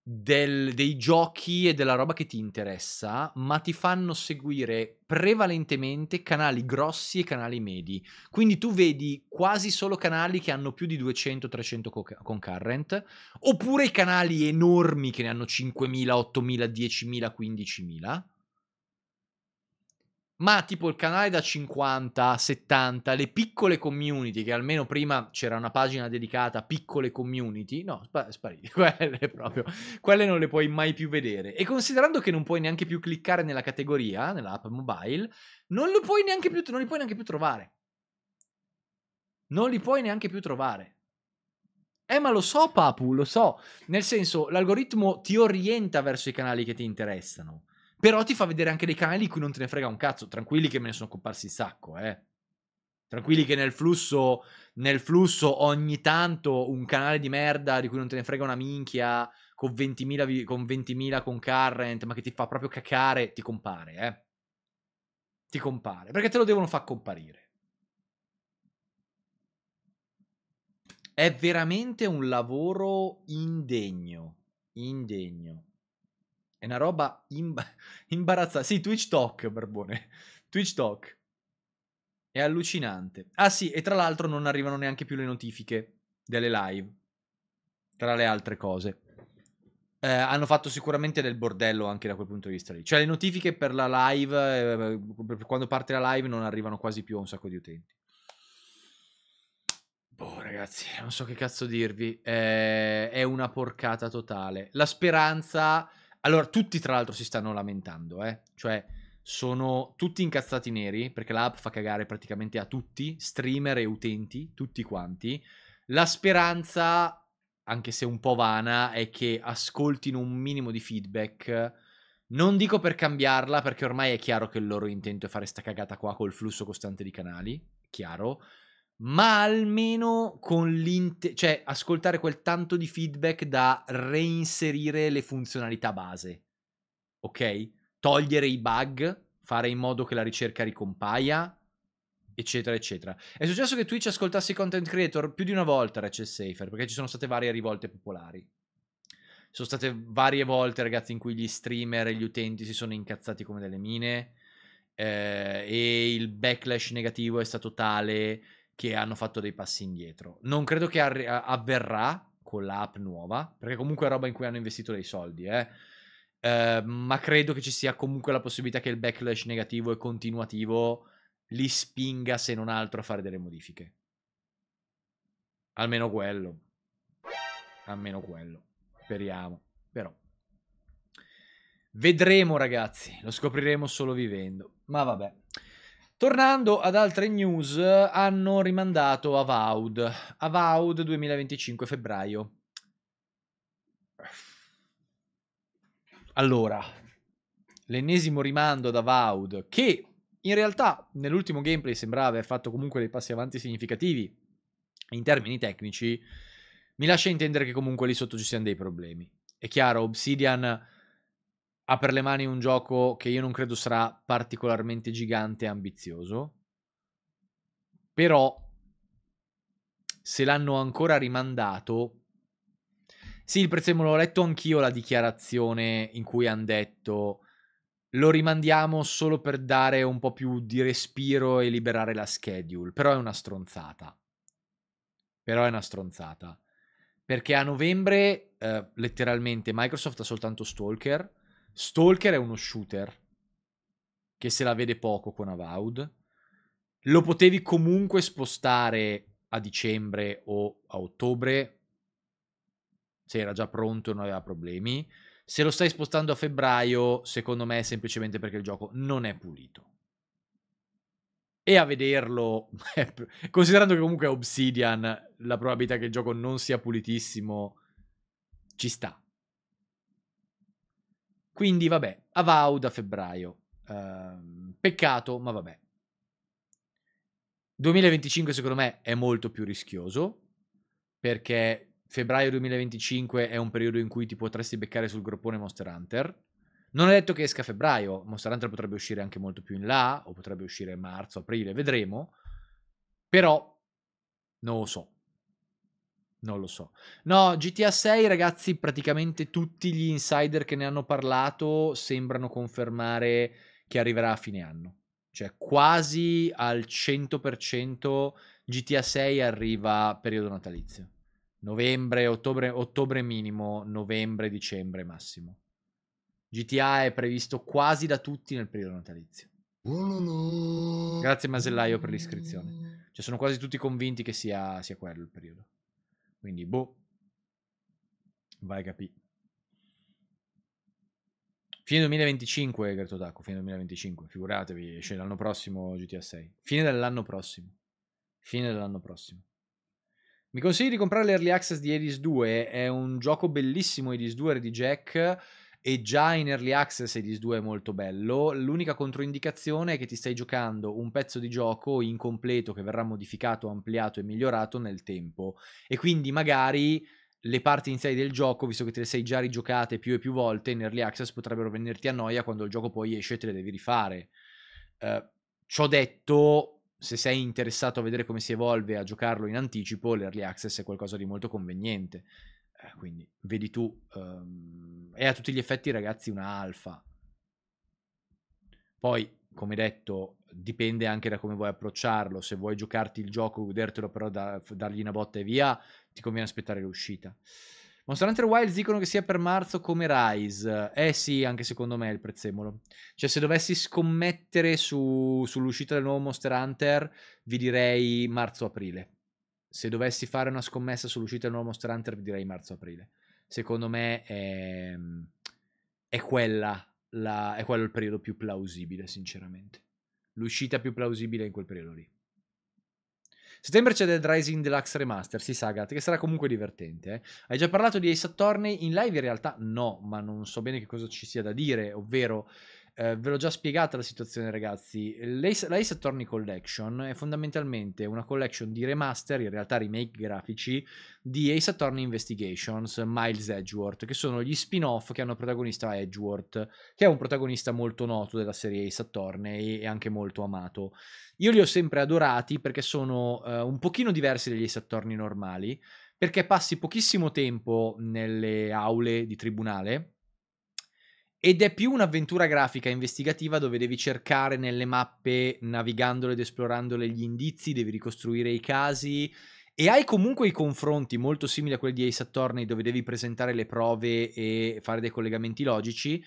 del, dei giochi e della roba che ti interessa, ma ti fanno seguire prevalentemente canali grossi e canali medi. Quindi tu vedi quasi solo canali che hanno più di 200-300 co- concurrent, oppure i canali enormi che ne hanno 5.000, 8.000, 10.000, 15.000 ma tipo il canale da 50, 70, le piccole community, che almeno prima c'era una pagina dedicata a piccole community, no, sp- sparite, quelle proprio, quelle non le puoi mai più vedere. E considerando che non puoi neanche più cliccare nella categoria, nell'app mobile, non, lo puoi neanche più, non li puoi neanche più trovare. Non li puoi neanche più trovare. Eh, ma lo so, Papu, lo so. Nel senso, l'algoritmo ti orienta verso i canali che ti interessano. Però ti fa vedere anche dei canali di cui non te ne frega un cazzo. Tranquilli che me ne sono comparsi un sacco, eh. Tranquilli che nel flusso, nel flusso ogni tanto un canale di merda di cui non te ne frega una minchia con 20.000 con, 20.000 concurrent, ma che ti fa proprio cacare, ti compare, eh. Ti compare. Perché te lo devono far comparire. È veramente un lavoro indegno. Indegno. È una roba imba- imbarazzante. Sì, Twitch Talk, Barbone. Twitch Talk. È allucinante. Ah sì, e tra l'altro non arrivano neanche più le notifiche delle live. Tra le altre cose. Eh, hanno fatto sicuramente del bordello anche da quel punto di vista lì. Cioè le notifiche per la live, eh, quando parte la live non arrivano quasi più a un sacco di utenti. Boh, ragazzi, non so che cazzo dirvi. Eh, è una porcata totale. La speranza allora, tutti tra l'altro si stanno lamentando, eh? Cioè, sono tutti incazzati neri, perché l'app fa cagare praticamente a tutti, streamer e utenti, tutti quanti. La speranza, anche se un po' vana, è che ascoltino un minimo di feedback. Non dico per cambiarla, perché ormai è chiaro che il loro intento è fare sta cagata qua col flusso costante di canali, chiaro ma almeno con l'inter... cioè ascoltare quel tanto di feedback da reinserire le funzionalità base. Ok? Togliere i bug, fare in modo che la ricerca ricompaia, eccetera, eccetera. È successo che Twitch ascoltasse i content creator più di una volta da Safer, perché ci sono state varie rivolte popolari. sono state varie volte, ragazzi, in cui gli streamer e gli utenti si sono incazzati come delle mine. Eh, e il backlash negativo è stato tale che hanno fatto dei passi indietro. Non credo che arri- avverrà con l'app nuova, perché comunque è roba in cui hanno investito dei soldi, eh. Eh, ma credo che ci sia comunque la possibilità che il backlash negativo e continuativo li spinga, se non altro, a fare delle modifiche. Almeno quello. Almeno quello. Speriamo. Però. Vedremo, ragazzi. Lo scopriremo solo vivendo. Ma vabbè. Tornando ad altre news, hanno rimandato Avaud. Avaud 2025 febbraio. Allora, l'ennesimo rimando ad Avaud che in realtà nell'ultimo gameplay sembrava aver fatto comunque dei passi avanti significativi in termini tecnici, mi lascia intendere che comunque lì sotto ci siano dei problemi. È chiaro, Obsidian ha per le mani un gioco che io non credo sarà particolarmente gigante e ambizioso. Però se l'hanno ancora rimandato. Sì, il prezzemolo l'ho letto anch'io la dichiarazione in cui hanno detto lo rimandiamo solo per dare un po' più di respiro e liberare la schedule, però è una stronzata. Però è una stronzata. Perché a novembre, eh, letteralmente, Microsoft ha soltanto Stalker, Stalker è uno shooter che se la vede poco con Avowed. Lo potevi comunque spostare a dicembre o a ottobre se era già pronto e non aveva problemi. Se lo stai spostando a febbraio, secondo me è semplicemente perché il gioco non è pulito. E a vederlo, considerando che comunque è Obsidian, la probabilità che il gioco non sia pulitissimo ci sta. Quindi vabbè, Avau da febbraio. Uh, peccato, ma vabbè. 2025 secondo me è molto più rischioso perché febbraio 2025 è un periodo in cui ti potresti beccare sul groppone Monster Hunter. Non è detto che esca a febbraio, Monster Hunter potrebbe uscire anche molto più in là, o potrebbe uscire marzo, aprile, vedremo. Però non lo so. Non lo so. No, GTA 6, ragazzi, praticamente tutti gli insider che ne hanno parlato sembrano confermare che arriverà a fine anno. Cioè, quasi al 100% GTA 6 arriva a periodo natalizio. Novembre, ottobre, ottobre minimo, novembre, dicembre massimo. GTA è previsto quasi da tutti nel periodo natalizio. Grazie Masellaio per l'iscrizione. Cioè, sono quasi tutti convinti che sia, sia quello il periodo. Quindi, boh, vai a capire. Fine 2025, Greto Taco, fine 2025, figuratevi, esce l'anno prossimo GTA 6. Fine dell'anno prossimo. Fine dell'anno prossimo. Mi consigli di comprare l'Early Access di Edis 2, è un gioco bellissimo Edis 2 Red Jack e già in early access Hades 2 è molto bello. L'unica controindicazione è che ti stai giocando un pezzo di gioco incompleto che verrà modificato, ampliato e migliorato nel tempo. E quindi magari le parti iniziali del gioco, visto che te le sei già rigiocate più e più volte in early access, potrebbero venirti a noia quando il gioco poi esce e te le devi rifare. Uh, ciò detto, se sei interessato a vedere come si evolve a giocarlo in anticipo, l'early access è qualcosa di molto conveniente. Eh, quindi vedi tu, um, ehm, è a tutti gli effetti, ragazzi, una alfa. Poi, come detto, dipende anche da come vuoi approcciarlo. Se vuoi giocarti il gioco, godertelo, però da, dargli una botta e via, ti conviene aspettare l'uscita. Monster Hunter Wilds dicono che sia per marzo come Rise. Eh sì, anche secondo me è il prezzemolo. Cioè, se dovessi scommettere su, sull'uscita del nuovo Monster Hunter, vi direi marzo-aprile se dovessi fare una scommessa sull'uscita del nuovo Monster Hunter, direi marzo-aprile. Secondo me è, è, quella la, è quello il periodo più plausibile, sinceramente. L'uscita più plausibile è in quel periodo lì. Settembre c'è Dead Rising Deluxe Remaster, sì Sagat, che sarà comunque divertente. Eh? Hai già parlato di Ace Attorney in live? In realtà no, ma non so bene che cosa ci sia da dire, ovvero eh, ve l'ho già spiegata la situazione ragazzi, l'Ace, l'Ace Attorney Collection è fondamentalmente una collection di remaster, in realtà remake grafici, di Ace Attorney Investigations, Miles Edgeworth, che sono gli spin-off che hanno protagonista Edgeworth, che è un protagonista molto noto della serie Ace Attorney e anche molto amato. Io li ho sempre adorati perché sono eh, un pochino diversi dagli Ace Attorney normali, perché passi pochissimo tempo nelle aule di tribunale, ed è più un'avventura grafica investigativa dove devi cercare nelle mappe, navigandole ed esplorandole gli indizi, devi ricostruire i casi e hai comunque i confronti molto simili a quelli di Ace Attorney dove devi presentare le prove e fare dei collegamenti logici,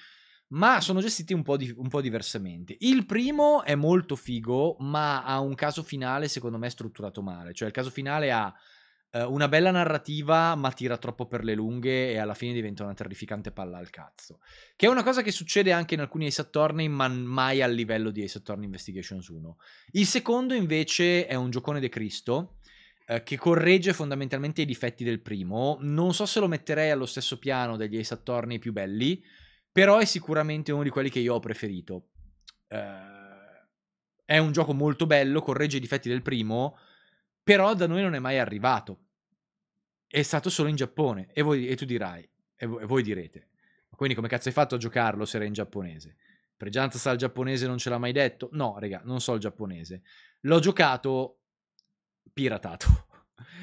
ma sono gestiti un po, di, un po', diversamente. Il primo è molto figo, ma ha un caso finale secondo me strutturato male, cioè il caso finale ha eh, una bella narrativa, ma tira troppo per le lunghe e alla fine diventa una terrificante palla al cazzo. Che è una cosa che succede anche in alcuni Ace Attorney, ma mai al livello di Ace Attorney Investigations 1. Il secondo, invece, è un giocone de Cristo eh, che corregge fondamentalmente i difetti del primo. Non so se lo metterei allo stesso piano degli Ace Attorney più belli, però è sicuramente uno di quelli che io ho preferito. Uh, è un gioco molto bello, corregge i difetti del primo, però da noi non è mai arrivato. È stato solo in Giappone. E, voi, e tu dirai, e voi, e voi direte, quindi come cazzo hai fatto a giocarlo se era in giapponese? Pregianza sa il giapponese, non ce l'ha mai detto? No, raga, non so il giapponese. L'ho giocato piratato.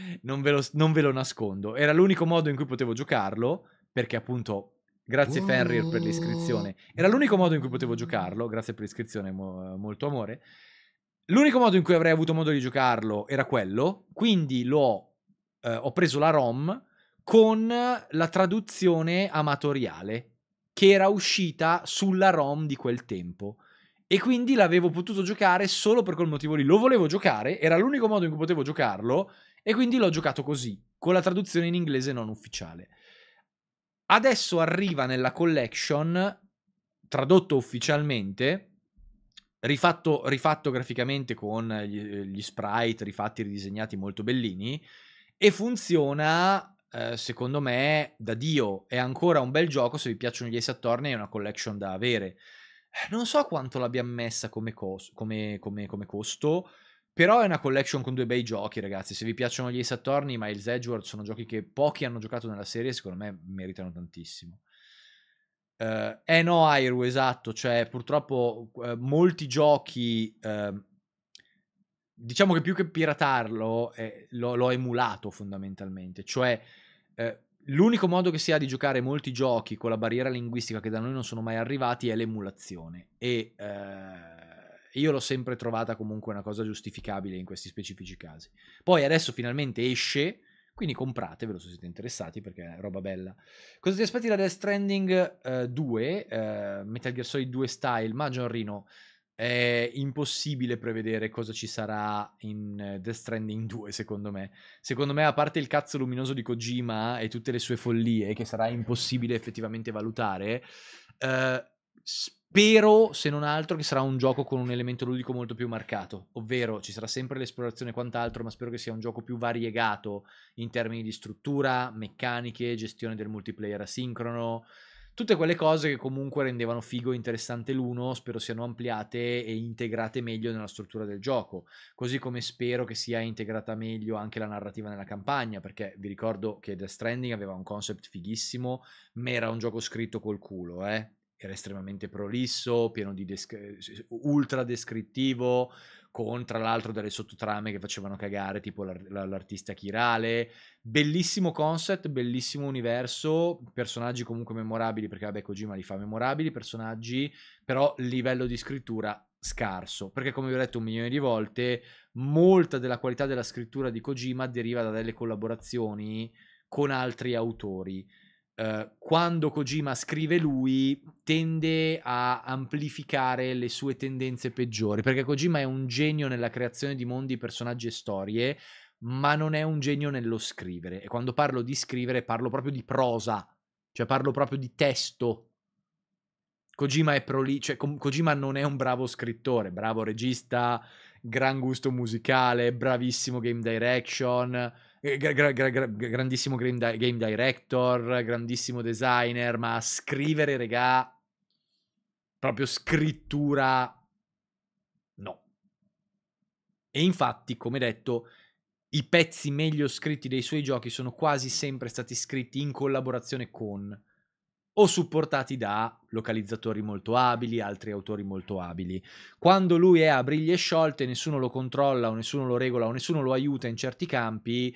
non, ve lo, non ve lo nascondo. Era l'unico modo in cui potevo giocarlo, perché appunto Grazie oh. Fenrir per l'iscrizione. Era l'unico modo in cui potevo giocarlo, grazie per l'iscrizione, mo- molto amore. L'unico modo in cui avrei avuto modo di giocarlo era quello, quindi l'ho, eh, ho preso la ROM con la traduzione amatoriale che era uscita sulla ROM di quel tempo. E quindi l'avevo potuto giocare solo per quel motivo lì. Lo volevo giocare, era l'unico modo in cui potevo giocarlo, e quindi l'ho giocato così, con la traduzione in inglese non ufficiale. Adesso arriva nella collection, tradotto ufficialmente, rifatto, rifatto graficamente con gli, eh, gli, sprite rifatti, ridisegnati molto bellini e funziona eh, secondo me da dio è ancora un bel gioco se vi piacciono gli Ace Attorney è una collection da avere eh, non so quanto l'abbiamo messa come, cos- come, come, come costo però è una collection con due bei giochi, ragazzi. Se vi piacciono gli Ace Attorney, Miles Edgeworth sono giochi che pochi hanno giocato nella serie secondo me meritano tantissimo. Uh, eh no, Airo, esatto, cioè purtroppo uh, molti giochi, uh, diciamo che più che piratarlo, eh, lo, l'ho, emulato fondamentalmente, cioè uh, l'unico modo che si ha di giocare molti giochi con la barriera linguistica che da noi non sono mai arrivati è l'emulazione e io l'ho sempre trovata comunque una cosa giustificabile in questi specifici casi. Poi adesso finalmente esce quindi compratevelo se siete interessati perché è roba bella. Cosa ti aspetti da Death Stranding eh, 2, eh, Metal Gear Solid 2 style? Ma John Rino, è impossibile prevedere cosa ci sarà in eh, Death Stranding 2, secondo me. Secondo me, a parte il cazzo luminoso di Kojima e tutte le sue follie, che sarà impossibile effettivamente valutare, eh, Spero, se non altro, che sarà un gioco con un elemento ludico molto più marcato, ovvero ci sarà sempre l'esplorazione e quant'altro, ma spero che sia un gioco più variegato in termini di struttura, meccaniche, gestione del multiplayer asincrono, tutte quelle cose che comunque rendevano figo e interessante l'uno, spero siano ampliate e integrate meglio nella struttura del gioco, così come spero che sia integrata meglio anche la narrativa nella campagna, perché vi ricordo che Death Stranding aveva un concept fighissimo, ma era un gioco scritto col culo, eh? era estremamente prolisso, pieno di desc- ultra descrittivo, con tra l'altro delle sottotrame che facevano cagare, tipo l'ar- l'artista chirale. Bellissimo concept, bellissimo universo, personaggi comunque memorabili, perché vabbè Kojima li fa memorabili, personaggi, però livello di scrittura scarso, perché come vi ho detto un milione di volte, molta della qualità della scrittura di Kojima deriva da delle collaborazioni con altri autori eh, quando Kojima scrive lui tende a amplificare le sue tendenze peggiori, perché Kojima è un genio nella creazione di mondi, personaggi e storie, ma non è un genio nello scrivere. E quando parlo di scrivere parlo proprio di prosa, cioè parlo proprio di testo. Kojima è proli- cioè, Ko- Kojima non è un bravo scrittore, bravo regista, gran gusto musicale, bravissimo game direction, eh, gra- gra- gra- grandissimo game, di- game director, grandissimo designer, ma scrivere, regà, proprio scrittura, no. E infatti, come detto, i pezzi meglio scritti dei suoi giochi sono quasi sempre stati scritti in collaborazione con o supportati da localizzatori molto abili, altri autori molto abili. Quando lui è a briglie sciolte, nessuno lo controlla o nessuno lo regola o nessuno lo aiuta in certi campi,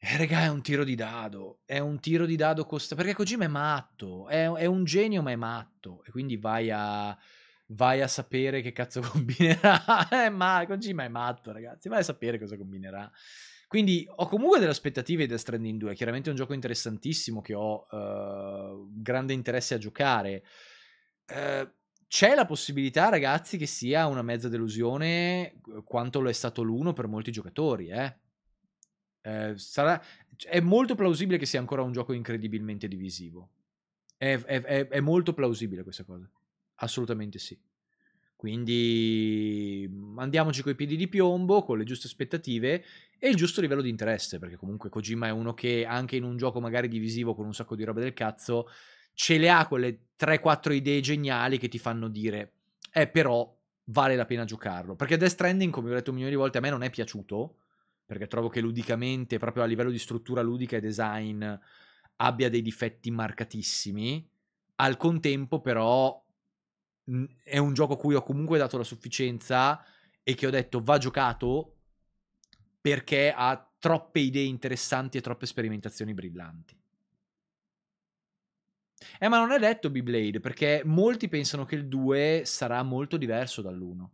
eh, regà, è un tiro di dado, è un tiro di dado costa... Perché Kojima è matto, è, è un genio ma è matto, e quindi vai a vai a sapere che cazzo combinerà. eh, ma Kojima è matto, ragazzi. Vai a sapere cosa combinerà. Quindi ho comunque delle aspettative di Death Stranding 2, chiaramente è un gioco interessantissimo che ho uh, grande interesse a giocare. Uh, c'è la possibilità, ragazzi, che sia una mezza delusione eh, quanto lo è stato l'uno per molti giocatori, eh. Eh, sarà, cioè, è molto plausibile che sia ancora un gioco incredibilmente divisivo. È, è, è, molto plausibile questa cosa. Assolutamente sì. Quindi mm, andiamoci coi piedi di piombo, con le giuste aspettative e il giusto livello di interesse, perché comunque Kojima è uno che anche in un gioco magari divisivo con un sacco di roba del cazzo, ce le ha quelle 3-4 idee geniali che ti fanno dire, eh però vale la pena giocarlo. Perché Death Stranding, come ho detto milioni di volte, a me non è piaciuto, perché trovo che ludicamente, proprio a livello di struttura ludica e design, abbia dei difetti marcatissimi. Al contempo però Mhmm, è un gioco a cui ho comunque dato la sufficienza e che ho detto va giocato perché ha troppe idee interessanti e troppe sperimentazioni brillanti. Eh, ma non è detto Beyblade perché molti pensano che il 2 sarà molto diverso dall'1.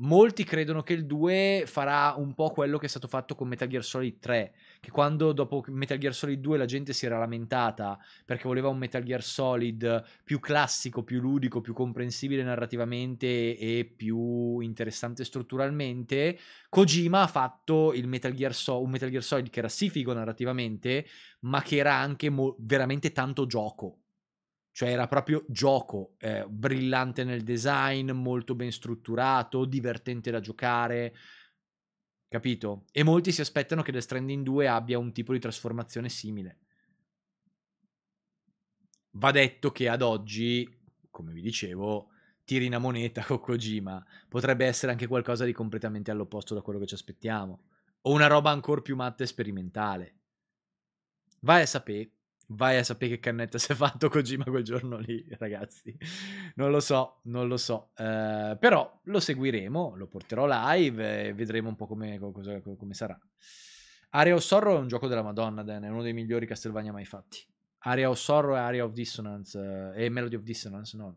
Molti credono che il 2 farà un po' quello che è stato fatto con Metal Gear Solid 3, che quando dopo Metal Gear Solid 2 la gente si era lamentata perché voleva un Metal Gear Solid più classico, più ludico, più comprensibile narrativamente e più interessante strutturalmente, Kojima ha fatto Metal so- un Metal Gear Solid che era sì figo narrativamente, ma che era anche mo- veramente tanto gioco cioè era proprio gioco, eh, brillante nel design, molto ben strutturato, divertente da giocare, capito? E molti si aspettano che Death Stranding 2 abbia un tipo di trasformazione simile. Va detto che ad oggi, come vi dicevo, tiri una moneta con Kojima, potrebbe essere anche qualcosa di completamente all'opposto da quello che ci aspettiamo, o una roba ancora più matta e sperimentale. Vai a sapere. Vai a sapere che cannetta si è fatto Kojima quel giorno lì, ragazzi. Non lo so, non lo so. Uh, però lo seguiremo, lo porterò live e vedremo un po' come, cosa, come sarà. Area of Sorrow è un gioco della Madonna, Dan, è uno dei migliori Castlevania mai fatti. Area of Sorrow e Area of Dissonance, uh, e Melody of Dissonance, no,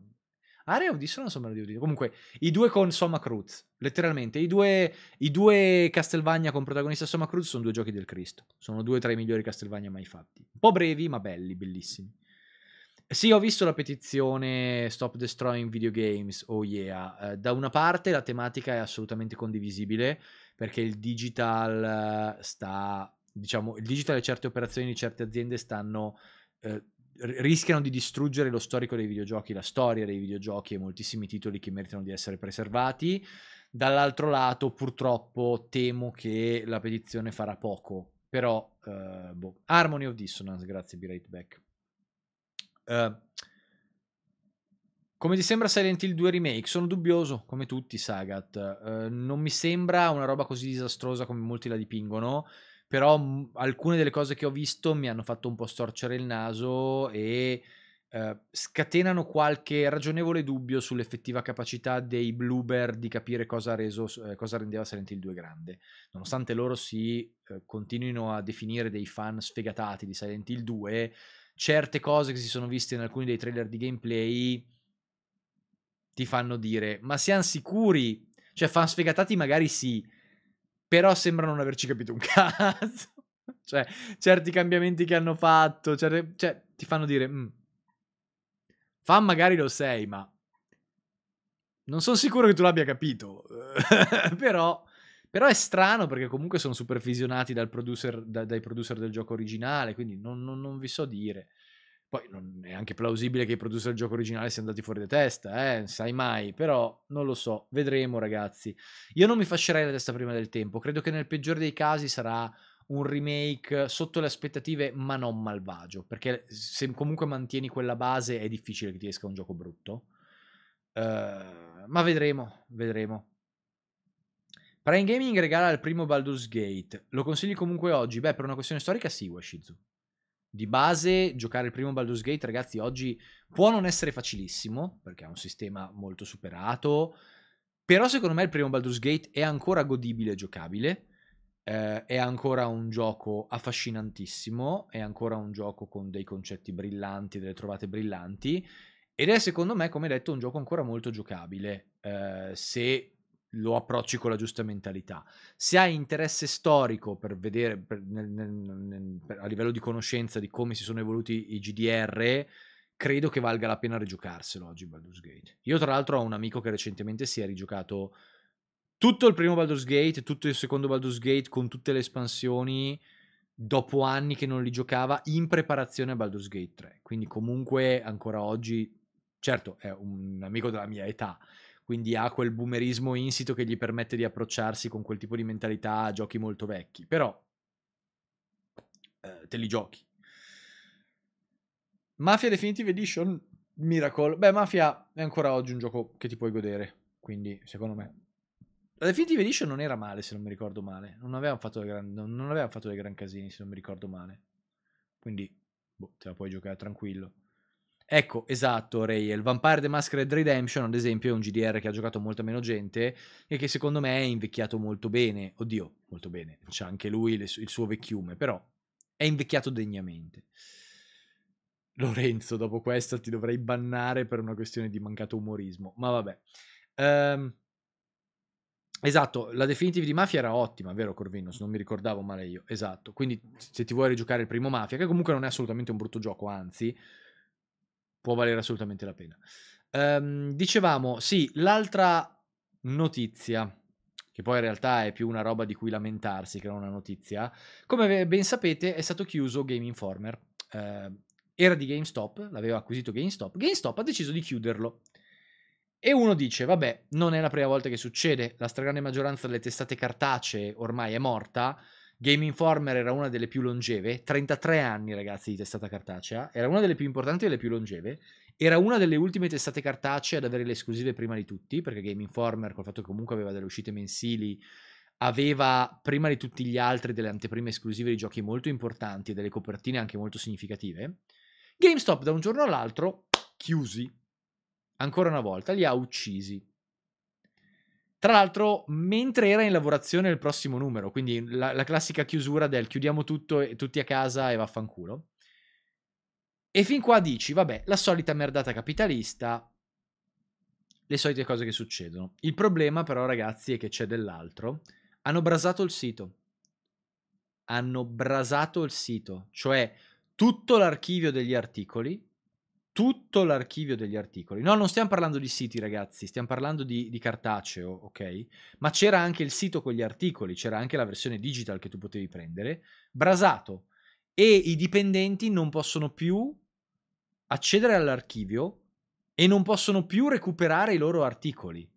Area Audition non so me lo devo dire. Comunque, i due con Soma Cruz, letteralmente, i due, i due Castelvagna con protagonista Soma Cruz sono due giochi del Cristo. Sono due tra i migliori Castelvagna mai fatti. Un po' brevi, ma belli, bellissimi. Sì, ho visto la petizione Stop Destroying Video Games, oh yeah. Eh, da una parte la tematica è assolutamente condivisibile, perché il digital eh, sta, diciamo, il digital e certe operazioni di certe aziende stanno... Eh, rischiano di distruggere lo storico dei videogiochi, la storia dei videogiochi e moltissimi titoli che meritano di essere preservati. Dall'altro lato, purtroppo, temo che la petizione farà poco. Però, uh, boh. Harmony of Dissonance, grazie, be right back. Uh, come ti sembra Silent Hill 2 Remake? Sono dubbioso, come tutti, Sagat. Uh, non mi sembra una roba così disastrosa come molti la dipingono però m- mhmm, alcune delle cose che ho visto mi hanno fatto un po' storcere il naso e ehm, scatenano qualche ragionevole dubbio sull'effettiva capacità dei Bluebird di capire cosa, reso, eh, cosa rendeva Silent Hill 2 grande. Nonostante loro si eh, continuino a definire dei fan sfegatati di Silent Hill 2, certe cose che si sono viste in alcuni dei trailer di gameplay ti fanno dire, ma siamo sicuri? Cioè, fan sfegatati magari sì, però sembra non averci capito un cazzo. cioè, certi cambiamenti che hanno fatto, cioè, cioè ti fanno dire, mm, fan magari lo sei, ma non sono sicuro che tu l'abbia capito. però, però, è strano perché comunque sono supervisionati producer, da, dai producer del gioco originale, quindi non, non, non vi so dire. Poi non è anche plausibile che i producer del gioco originale siano andati fuori da testa, eh? sai mai, però non lo so, vedremo ragazzi. Io non mi fascerei la testa prima del tempo, credo che nel peggiore dei casi sarà un remake sotto le aspettative ma non malvagio, perché se comunque mantieni quella base è difficile che ti esca un gioco brutto. Uh, ma vedremo, vedremo. Prime Gaming regala il primo Baldur's Gate. Lo consigli comunque oggi? Beh, per una questione storica sì, Washizu. Di base, giocare il primo Baldur's Gate, ragazzi, oggi può non essere facilissimo, perché è un sistema molto superato, però secondo me il primo Baldur's Gate è ancora godibile e giocabile, eh, è ancora un gioco affascinantissimo, è ancora un gioco con dei concetti brillanti, delle trovate brillanti, ed è secondo me, come detto, un gioco ancora molto giocabile. Eh, se lo approcci con la giusta mentalità. Se hai interesse storico per vedere per, nel, nel, nel, per, a livello di conoscenza di come si sono evoluti i GDR, credo che valga la pena rigiocarselo oggi Baldur's Gate. Io tra l'altro ho un amico che recentemente si è rigiocato tutto il primo Baldur's Gate, tutto il secondo Baldur's Gate con tutte le espansioni dopo anni che non li giocava in preparazione a Baldur's Gate 3. Quindi comunque ancora oggi certo è un amico della mia età, quindi ha quel boomerismo insito che gli permette di approcciarsi con quel tipo di mentalità a giochi molto vecchi, però eh, te li giochi. Mafia Definitive Edition Miracle. Beh, Mafia è ancora oggi un gioco che ti puoi godere, quindi secondo me. La Definitive Edition non era male, se non mi ricordo male. Non aveva fatto dei gran, non, aveva fatto dei gran casini, se non mi ricordo male. Quindi, boh, te la puoi giocare tranquillo. Ecco, esatto, Ray. Rayel. Vampire The Masquerade Redemption, ad esempio, è un GDR che ha giocato molta meno gente e che secondo me è invecchiato molto bene. Oddio, molto bene. C'ha anche lui il suo vecchiume, però è invecchiato degnamente. Lorenzo, dopo questa ti dovrei bannare per una questione di mancato umorismo, ma vabbè. Ehm, esatto, la definitive di Mafia era ottima, vero Corvinus? Non mi ricordavo male io. Esatto, quindi se ti vuoi rigiocare il primo Mafia, che comunque non è assolutamente un brutto gioco, anzi, può valere assolutamente la pena. Um, dicevamo, sì, l'altra notizia, che poi in realtà è più una roba di cui lamentarsi che non una notizia, come ben sapete è stato chiuso Game Informer. Uh, era di GameStop, l'aveva acquisito GameStop, GameStop ha deciso di chiuderlo. E uno dice, vabbè, non è la prima volta che succede, la stragrande maggioranza delle testate cartacee ormai è morta, Game Informer era una delle più longeve, 33 anni ragazzi di testata cartacea, era una delle più importanti e delle più longeve, era una delle ultime testate cartacee ad avere le esclusive prima di tutti, perché Game Informer, col fatto che comunque aveva delle uscite mensili, aveva prima di tutti gli altri delle anteprime esclusive di giochi molto importanti e delle copertine anche molto significative. GameStop da un giorno all'altro chiusi, ancora una volta, li ha uccisi. Tra l'altro, mentre era in lavorazione il prossimo numero, quindi la, la classica chiusura del chiudiamo tutto e tutti a casa e vaffanculo. E fin qua dici, vabbè, la solita merdata capitalista, le solite cose che succedono. Il problema però, ragazzi, è che c'è dell'altro. Hanno brasato il sito. Hanno brasato il sito, cioè tutto l'archivio degli articoli tutto l'archivio degli articoli. No, non stiamo parlando di siti, ragazzi, stiamo parlando di, di, cartaceo, ok? Ma c'era anche il sito con gli articoli, c'era anche la versione digital che tu potevi prendere, brasato. E i dipendenti non possono più accedere all'archivio e non possono più recuperare i loro articoli.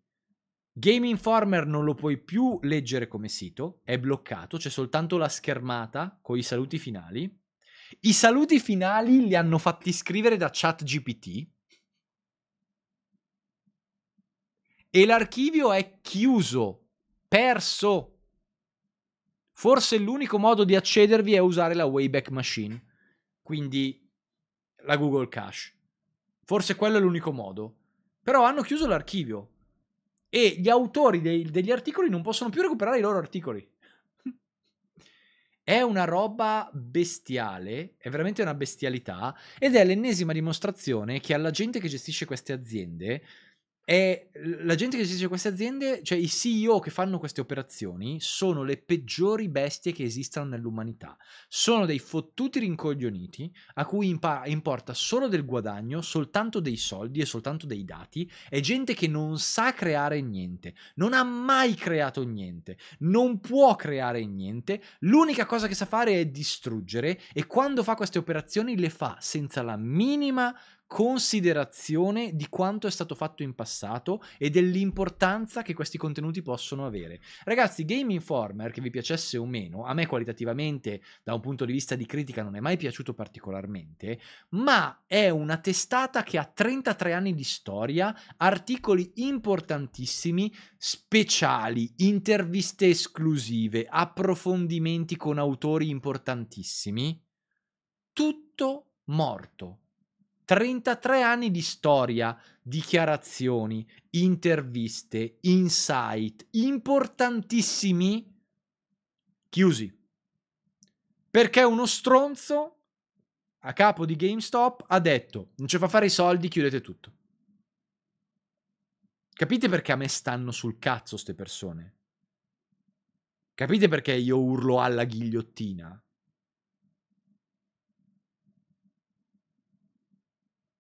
Game Informer non lo puoi più leggere come sito, è bloccato, c'è soltanto la schermata con i saluti finali i saluti finali li hanno fatti scrivere da chat GPT. E l'archivio è chiuso, perso. Forse l'unico modo di accedervi è usare la Wayback Machine, quindi la Google Cache. Forse quello è l'unico modo. Però hanno chiuso l'archivio e gli autori dei, degli articoli non possono più recuperare i loro articoli. È una roba bestiale, è veramente una bestialità ed è l'ennesima dimostrazione che alla gente che gestisce queste aziende e la gente che gestisce queste aziende, cioè i CEO che fanno queste operazioni, sono le peggiori bestie che esistano nell'umanità. Sono dei fottuti rincoglioniti a cui impa- importa solo del guadagno, soltanto dei soldi e soltanto dei dati. È gente che non sa creare niente, non ha mai creato niente, non può creare niente. L'unica cosa che sa fare è distruggere e quando fa queste operazioni le fa senza la minima considerazione di quanto è stato fatto in passato e dell'importanza che questi contenuti possono avere. Ragazzi, Game Informer, che vi piacesse o meno, a me qualitativamente da un punto di vista di critica non è mai piaciuto particolarmente, ma è una testata che ha 33 anni di storia, articoli importantissimi, speciali, interviste esclusive, approfondimenti con autori importantissimi, tutto morto 33 anni di storia, dichiarazioni, interviste, insight importantissimi chiusi. Perché uno stronzo a capo di GameStop ha detto non ci fa fare i soldi, chiudete tutto. Capite perché a me stanno sul cazzo queste persone? Capite perché io urlo alla ghigliottina?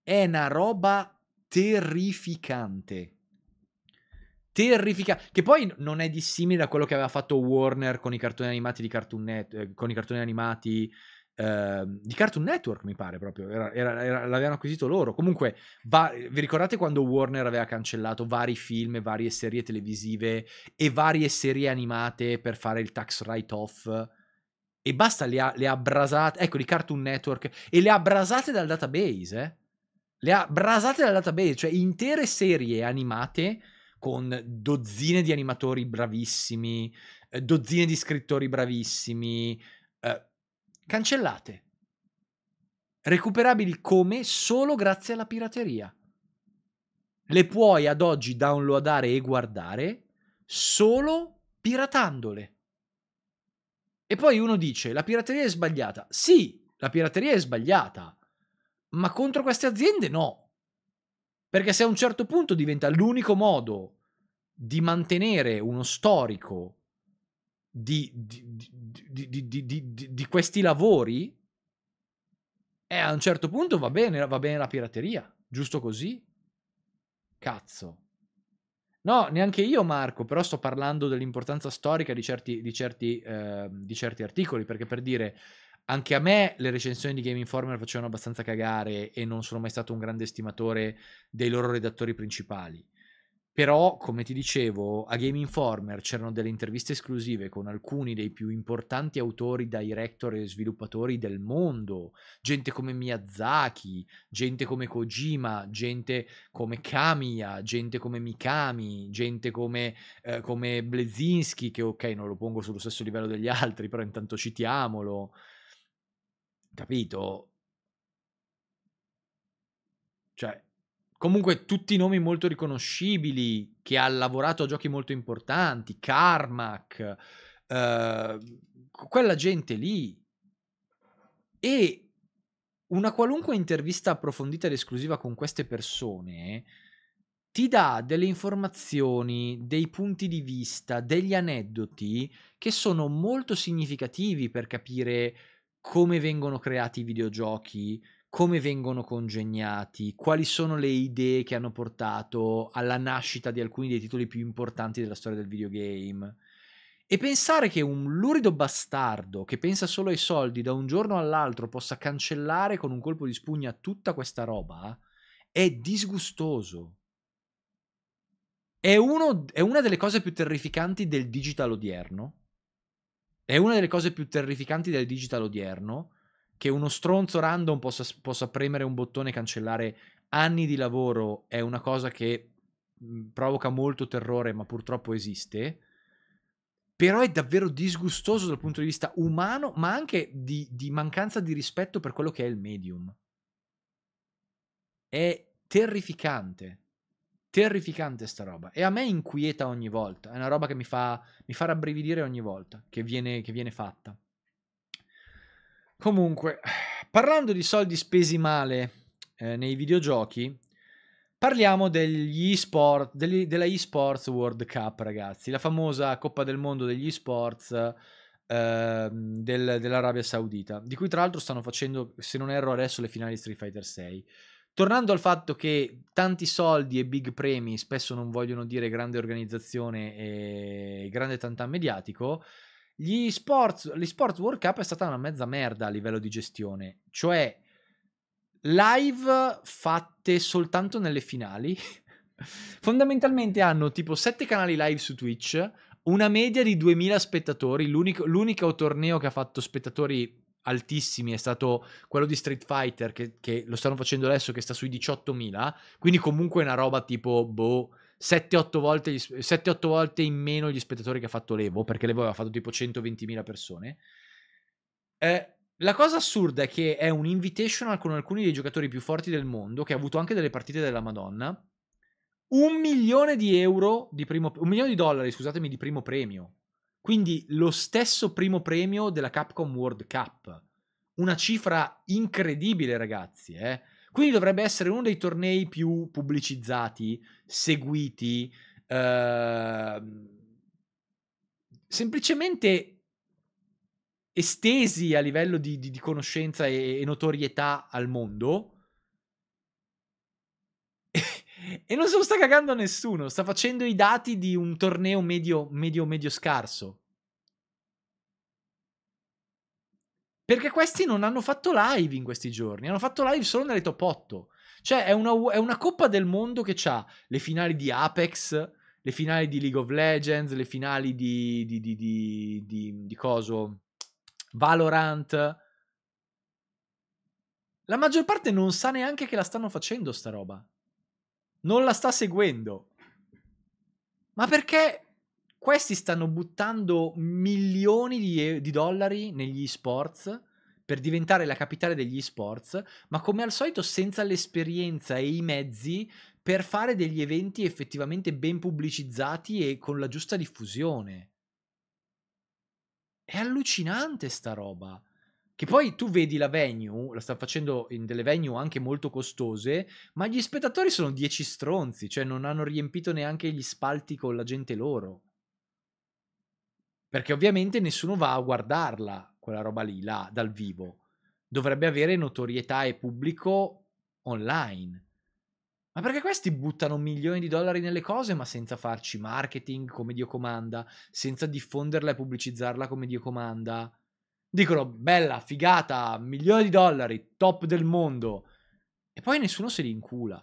è una roba terrificante. Terrificante. Che poi non è dissimile a quello che aveva fatto Warner con i cartoni animati di Cartoon Network. Eh, con i cartoni animati. Eh, di Cartoon Network mi pare proprio era, era, era, l'avevano acquisito loro comunque va- vi ricordate quando Warner aveva cancellato vari film varie serie televisive e varie serie animate per fare il tax write off e basta le ha, le ha brasate ecco di Cartoon Network e le ha brasate dal database eh le ha brasate dal database, cioè intere serie animate con dozzine di animatori bravissimi, eh, dozzine di scrittori bravissimi, eh, cancellate. Recuperabili come? Solo grazie alla pirateria. Le puoi ad oggi downloadare e guardare solo piratandole. E poi uno dice, la pirateria è sbagliata. Sì, la pirateria è sbagliata ma contro queste aziende no. Perché se a un certo punto diventa l'unico modo di mantenere uno storico di, di, di, di questi lavori, e eh, a un certo punto va bene, va bene la pirateria, giusto così? Cazzo. No, neanche io Marco, però sto parlando dell'importanza storica di certi, di certi, eh, di certi articoli, perché per dire anche a me le recensioni di Game Informer facevano abbastanza cagare e non sono mai stato un grande estimatore dei loro redattori principali. Però, come ti dicevo, a Game Informer c'erano delle interviste esclusive con alcuni dei più importanti autori, director e sviluppatori del mondo, gente come Miyazaki, gente come Kojima, gente come Kamiya, gente come Mikami, gente come, eh, come Blezinski, che ok, non lo pongo sullo stesso livello degli altri, però intanto citiamolo. Capito? Cioè, comunque tutti nomi molto riconoscibili, che ha lavorato a giochi molto importanti, Carmack, eh, quella gente lì. E una qualunque intervista approfondita ed esclusiva con queste persone ti dà delle informazioni, dei punti di vista, degli aneddoti che sono molto significativi per capire come vengono creati i videogiochi, come vengono congegnati, quali sono le idee che hanno portato alla nascita di alcuni dei titoli più importanti della storia del videogame. E pensare che un lurido bastardo che pensa solo ai soldi da un giorno all'altro possa cancellare con un colpo di spugna tutta questa roba è disgustoso. È, uno, è una delle cose più terrificanti del digital odierno è una delle cose più terrificanti del digital odierno, che uno stronzo random possa, possa premere un bottone e cancellare anni di lavoro è una cosa che mhmm, provoca molto terrore, ma purtroppo esiste. Però è davvero disgustoso dal punto di vista umano, ma anche di, di mancanza di rispetto per quello che è il medium. È terrificante. Terrificante sta roba. E a me inquieta ogni volta. È una roba che mi fa, mi fa rabbrividire ogni volta che viene, che viene fatta. Comunque, parlando di soldi spesi male eh, nei videogiochi, parliamo degli e-sport, degli, della eSports World Cup, ragazzi. La famosa Coppa del Mondo degli eSports eh, del, dell'Arabia Saudita, di cui tra l'altro stanno facendo, se non erro adesso, le finali Street Fighter 6. Tornando al fatto che tanti soldi e big premi spesso non vogliono dire grande organizzazione e grande tantan mediatico, gli sports, gli sports World Cup è stata una mezza merda a livello di gestione, cioè live fatte soltanto nelle finali. Fondamentalmente hanno tipo 7 canali live su Twitch, una media di 2000 spettatori, l'unico, l'unico torneo che ha fatto spettatori altissimi è stato quello di Street Fighter che, che, lo stanno facendo adesso che sta sui 18.000 quindi comunque è una roba tipo boh 7-8 volte, 7-8 volte in meno gli spettatori che ha fatto Levo perché Levo aveva fatto tipo 120.000 persone eh, la cosa assurda è che è un invitational con alcuni dei giocatori più forti del mondo che ha avuto anche delle partite della Madonna un milione di euro di primo un milione di dollari scusatemi di primo premio quindi lo stesso primo premio della Capcom World Cup. Una cifra incredibile, ragazzi. Eh? Quindi dovrebbe essere uno dei tornei più pubblicizzati, seguiti, eh, semplicemente estesi a livello di, di, di conoscenza e, e notorietà al mondo e non se lo sta cagando nessuno, sta facendo i dati di un torneo medio, medio, medio scarso. Perché questi non hanno fatto live in questi giorni, hanno fatto live solo nelle top 8. Cioè è una, è una Coppa del Mondo che ha le finali di Apex, le finali di League of Legends, le finali di... di, di, di, di, di coso? Valorant. La maggior parte non sa neanche che la stanno facendo sta roba non la sta seguendo. Ma perché questi stanno buttando milioni di, di dollari negli esports per diventare la capitale degli esports, ma come al solito senza l'esperienza e i mezzi per fare degli eventi effettivamente ben pubblicizzati e con la giusta diffusione. È allucinante sta roba. Che poi tu vedi la venue, la sta facendo in delle venue anche molto costose, ma gli spettatori sono dieci stronzi, cioè non hanno riempito neanche gli spalti con la gente loro. Perché ovviamente nessuno va a guardarla, quella roba lì, là, dal vivo. Dovrebbe avere notorietà e pubblico online. Ma perché questi buttano milioni di dollari nelle cose, ma senza farci marketing come Dio comanda, senza diffonderla e pubblicizzarla come Dio comanda? dicono bella, figata, milioni di dollari, top del mondo, e poi nessuno se li incula.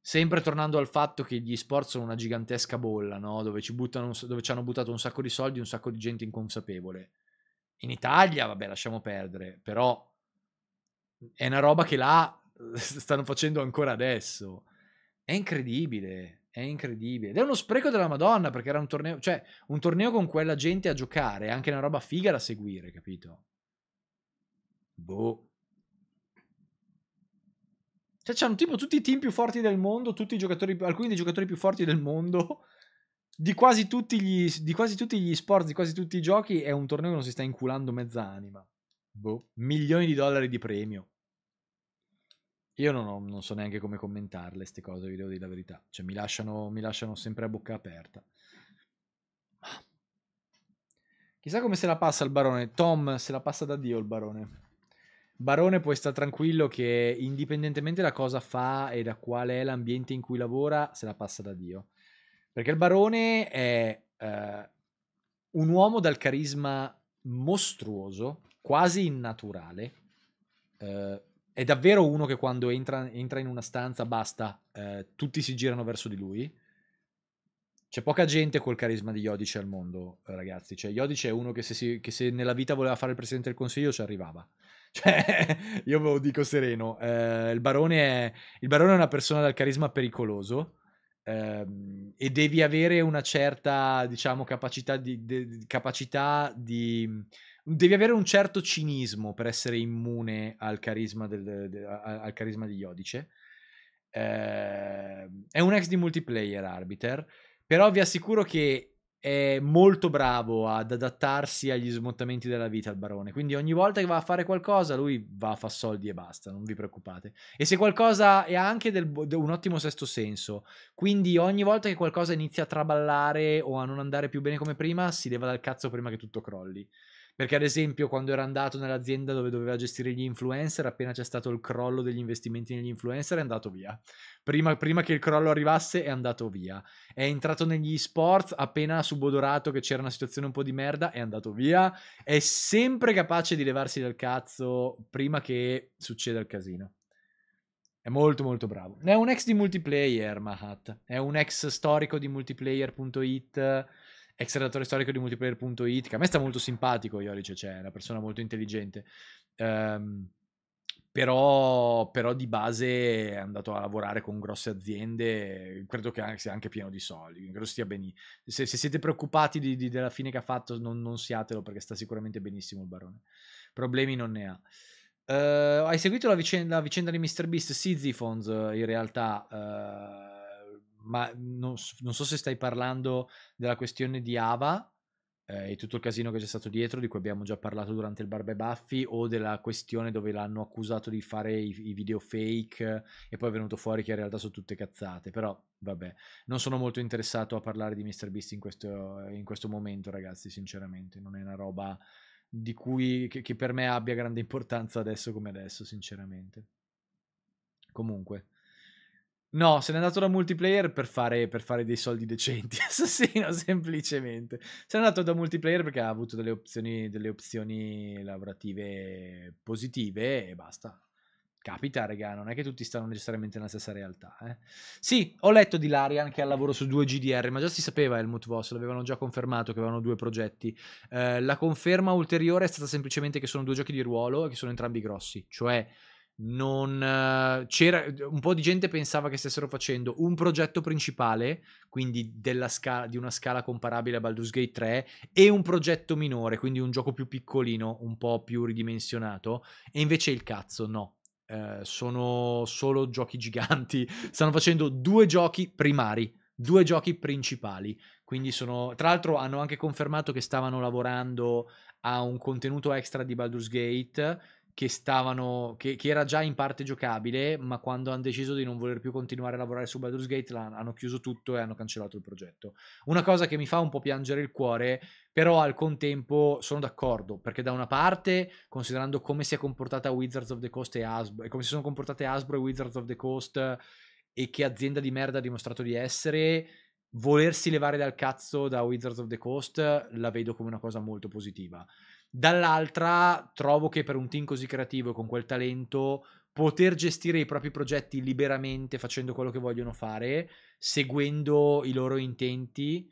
Sempre tornando al fatto che gli sport sono una gigantesca bolla, no? dove, ci buttano, dove ci hanno buttato un sacco di soldi, un sacco di gente inconsapevole. In Italia, vabbè, lasciamo perdere, però è una roba che là stanno facendo ancora adesso. È incredibile. È incredibile. Ed è uno spreco della Madonna perché era un torneo, cioè un torneo con quella gente a giocare, è anche una roba figa da seguire, capito? Boh. Cioè c'hanno tipo tutti i team più forti del mondo, giocatori, alcuni dei giocatori più forti del mondo, di quasi, gli, di quasi, tutti gli, sport, di quasi tutti i giochi, è un torneo che non si sta inculando mezz'anima. Boh. Milioni di dollari di premio. Io non, ho, non so neanche come commentarle queste cose, vi devo dire la verità. Cioè, mi lasciano, mi lasciano sempre a bocca aperta. Chissà come se la passa il barone. Tom se la passa da Dio il barone. Barone puoi stare tranquillo che indipendentemente da cosa fa e da qual è l'ambiente in cui lavora, se la passa da Dio. Perché il barone è eh, un uomo dal carisma mostruoso, quasi innaturale, eh, è davvero uno che quando entra, entra in una stanza basta, eh, tutti si girano verso di lui. C'è poca gente col carisma di Iodice al mondo, ragazzi. Cioè, Iodice è uno che se, si, che se, nella vita voleva fare il presidente del consiglio ci arrivava. Cioè, io ve lo dico sereno. Eh, il, barone è, il, barone è, una persona dal carisma pericoloso ehm, e devi avere una certa, diciamo, capacità di, de, capacità di devi avere un certo cinismo per essere immune al carisma, del, de, al carisma di Iodice. Eh, è un ex di multiplayer arbiter, però vi assicuro che è molto bravo ad adattarsi agli smottamenti della vita il barone, quindi ogni volta che va a fare qualcosa lui va a fare soldi e basta, non vi preoccupate. E se qualcosa è anche del, un ottimo sesto senso, quindi ogni volta che qualcosa inizia a traballare o a non andare più bene come prima, si leva dal cazzo prima che tutto crolli. Perché ad esempio quando era andato nell'azienda dove doveva gestire gli influencer, appena c'è stato il crollo degli investimenti negli influencer è andato via. Prima, prima che il crollo arrivasse è andato via. È entrato negli sports, appena subodorato che c'era una situazione un po' di merda è andato via. È sempre capace di levarsi dal cazzo prima che succeda il casino. È molto molto bravo. È un ex di multiplayer, Mahat. È un ex storico di multiplayer.it ex redattore storico di multiplayer.it, che a me sta molto simpatico Iorice, cioè è una persona molto intelligente. Um, però, però, di base è andato a lavorare con grosse aziende, credo che sia anche pieno di soldi, credo stia benissimo. Se, se, siete preoccupati di, di, della fine che ha fatto, non, non, siatelo perché sta sicuramente benissimo il barone. Problemi non ne ha. Uh, hai seguito la vicenda, la vicenda di MrBeast? Sì, Zifons, in realtà... Uh, ma non, non, so se stai parlando della questione di Ava eh, e tutto il casino che c'è stato dietro, di cui abbiamo già parlato durante il Barbe Baffi, o della questione dove l'hanno accusato di fare i, i video fake e poi è venuto fuori che in realtà sono tutte cazzate, però vabbè, non sono molto interessato a parlare di MrBeast in questo, in questo momento, ragazzi, sinceramente, non è una roba di cui che, che per me abbia grande importanza adesso come adesso, sinceramente. Comunque. No, se n'è andato da multiplayer per fare, per fare dei soldi decenti, assassino, semplicemente. Se n'è andato da multiplayer perché ha avuto delle opzioni, delle opzioni lavorative positive e basta. Capita, regà, non è che tutti stanno necessariamente nella stessa realtà. Eh. Sì, ho letto di Larian che ha lavoro su due GDR, ma già si sapeva Helmut Voss, l'avevano già confermato che avevano due progetti. Eh, la conferma ulteriore è stata semplicemente che sono due giochi di ruolo e che sono entrambi grossi, cioè non eh, c'era un po' di gente pensava che stessero facendo un progetto principale, quindi scala, di una scala comparabile a Baldur's Gate 3 e un progetto minore, quindi un gioco più piccolino, un po' più ridimensionato e invece il cazzo no. Eh, sono solo giochi giganti. Stanno facendo due giochi primari, due giochi principali. Quindi sono. Tra l'altro, hanno anche confermato che stavano lavorando a un contenuto extra di Baldur's Gate che stavano che, che, era già in parte giocabile ma quando hanno deciso di non voler più continuare a lavorare su Baldur's Gate hanno chiuso tutto e hanno cancellato il progetto una cosa che mi fa un po' piangere il cuore però al contempo sono d'accordo perché da una parte considerando come si è comportata Wizards of the Coast e Hasbro e come si sono comportate Hasbro e Wizards of the Coast e che azienda di merda ha dimostrato di essere volersi levare dal cazzo da Wizards of the Coast la vedo come una cosa molto positiva Dall'altra trovo che per un team così creativo e con quel talento poter gestire i propri progetti liberamente facendo quello che vogliono fare, seguendo i loro intenti,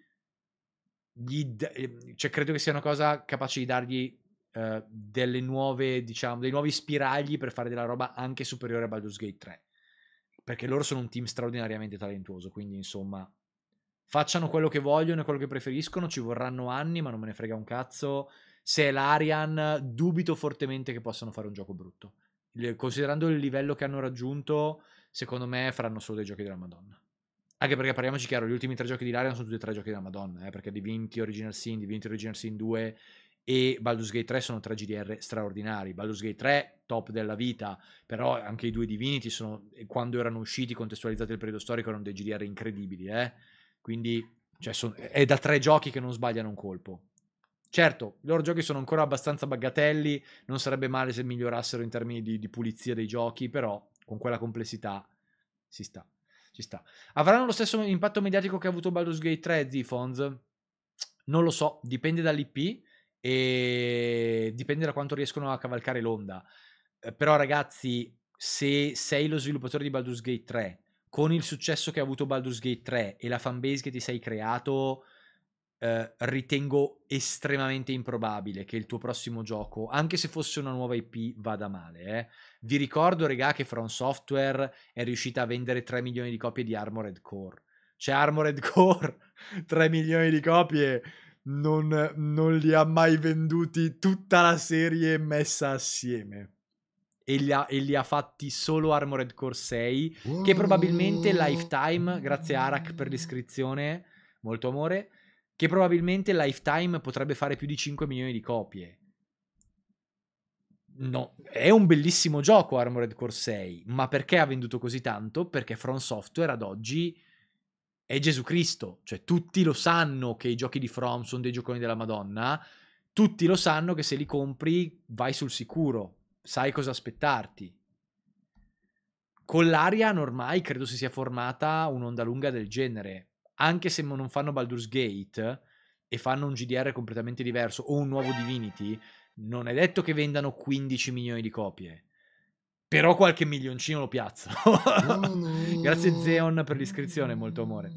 d- ehm, cioè, credo che sia una cosa capace di dargli uh, delle nuove, diciamo, dei nuovi spiragli per fare della roba anche superiore a Baldur's Gate 3. Perché loro sono un team straordinariamente talentuoso, quindi insomma, facciano quello che vogliono e quello che preferiscono, ci vorranno anni, ma non me ne frega un cazzo se è l'Arian, dubito fortemente che possano fare un gioco brutto. Considerando il livello che hanno raggiunto, secondo me faranno solo dei giochi della Madonna. Anche perché parliamoci chiaro, gli ultimi tre giochi di Larian sono tutti e tre giochi della Madonna, eh, perché Divinity Original Sin, Divinity Original Sin 2 e Baldur's Gate 3 sono tre GDR straordinari. Baldur's Gate 3, top della vita, però anche i due Divinity sono, quando erano usciti, contestualizzati nel periodo storico, erano dei GDR incredibili, eh. Quindi, cioè, sono, è da tre giochi che non sbagliano un colpo. Certo, i loro giochi sono ancora abbastanza bagatelli, non sarebbe male se migliorassero in termini di, di pulizia dei giochi, però con quella complessità si sta, ci sta. Avranno lo stesso impatto mediatico che ha avuto Baldur's Gate 3 z Zifons? Non lo so, dipende dall'IP e dipende da quanto riescono a cavalcare l'onda. Eh, però ragazzi, se sei lo sviluppatore di Baldur's Gate 3, con il successo che ha avuto Baldur's Gate 3 e la fanbase che ti sei creato eh, ritengo estremamente improbabile che il tuo prossimo gioco, anche se fosse una nuova IP, vada male. Eh. Vi ricordo, regà, che From Software è riuscita a vendere 3 milioni di copie di Armored Core. Cioè, Armored Core, 3 milioni di copie, non, non li ha mai venduti tutta la serie messa assieme. E li, ha, e li ha, fatti solo Armored Core 6, che probabilmente Lifetime, grazie a Arak per l'iscrizione, molto amore, che probabilmente Lifetime potrebbe fare più di 5 milioni di copie. No, è un bellissimo gioco Armored Core 6, ma perché ha venduto così tanto? Perché From Software ad oggi è Gesù Cristo, cioè tutti lo sanno che i giochi di From sono dei gioconi della Madonna, tutti lo sanno che se li compri vai sul sicuro, sai cosa aspettarti. Con l'Arian ormai credo si sia formata un'onda lunga del genere, anche se non fanno Baldur's Gate e fanno un GDR completamente diverso o un nuovo Divinity, non è detto che vendano 15 milioni di copie. Però qualche milioncino lo piazzo. Grazie Zeon per l'iscrizione, molto amore.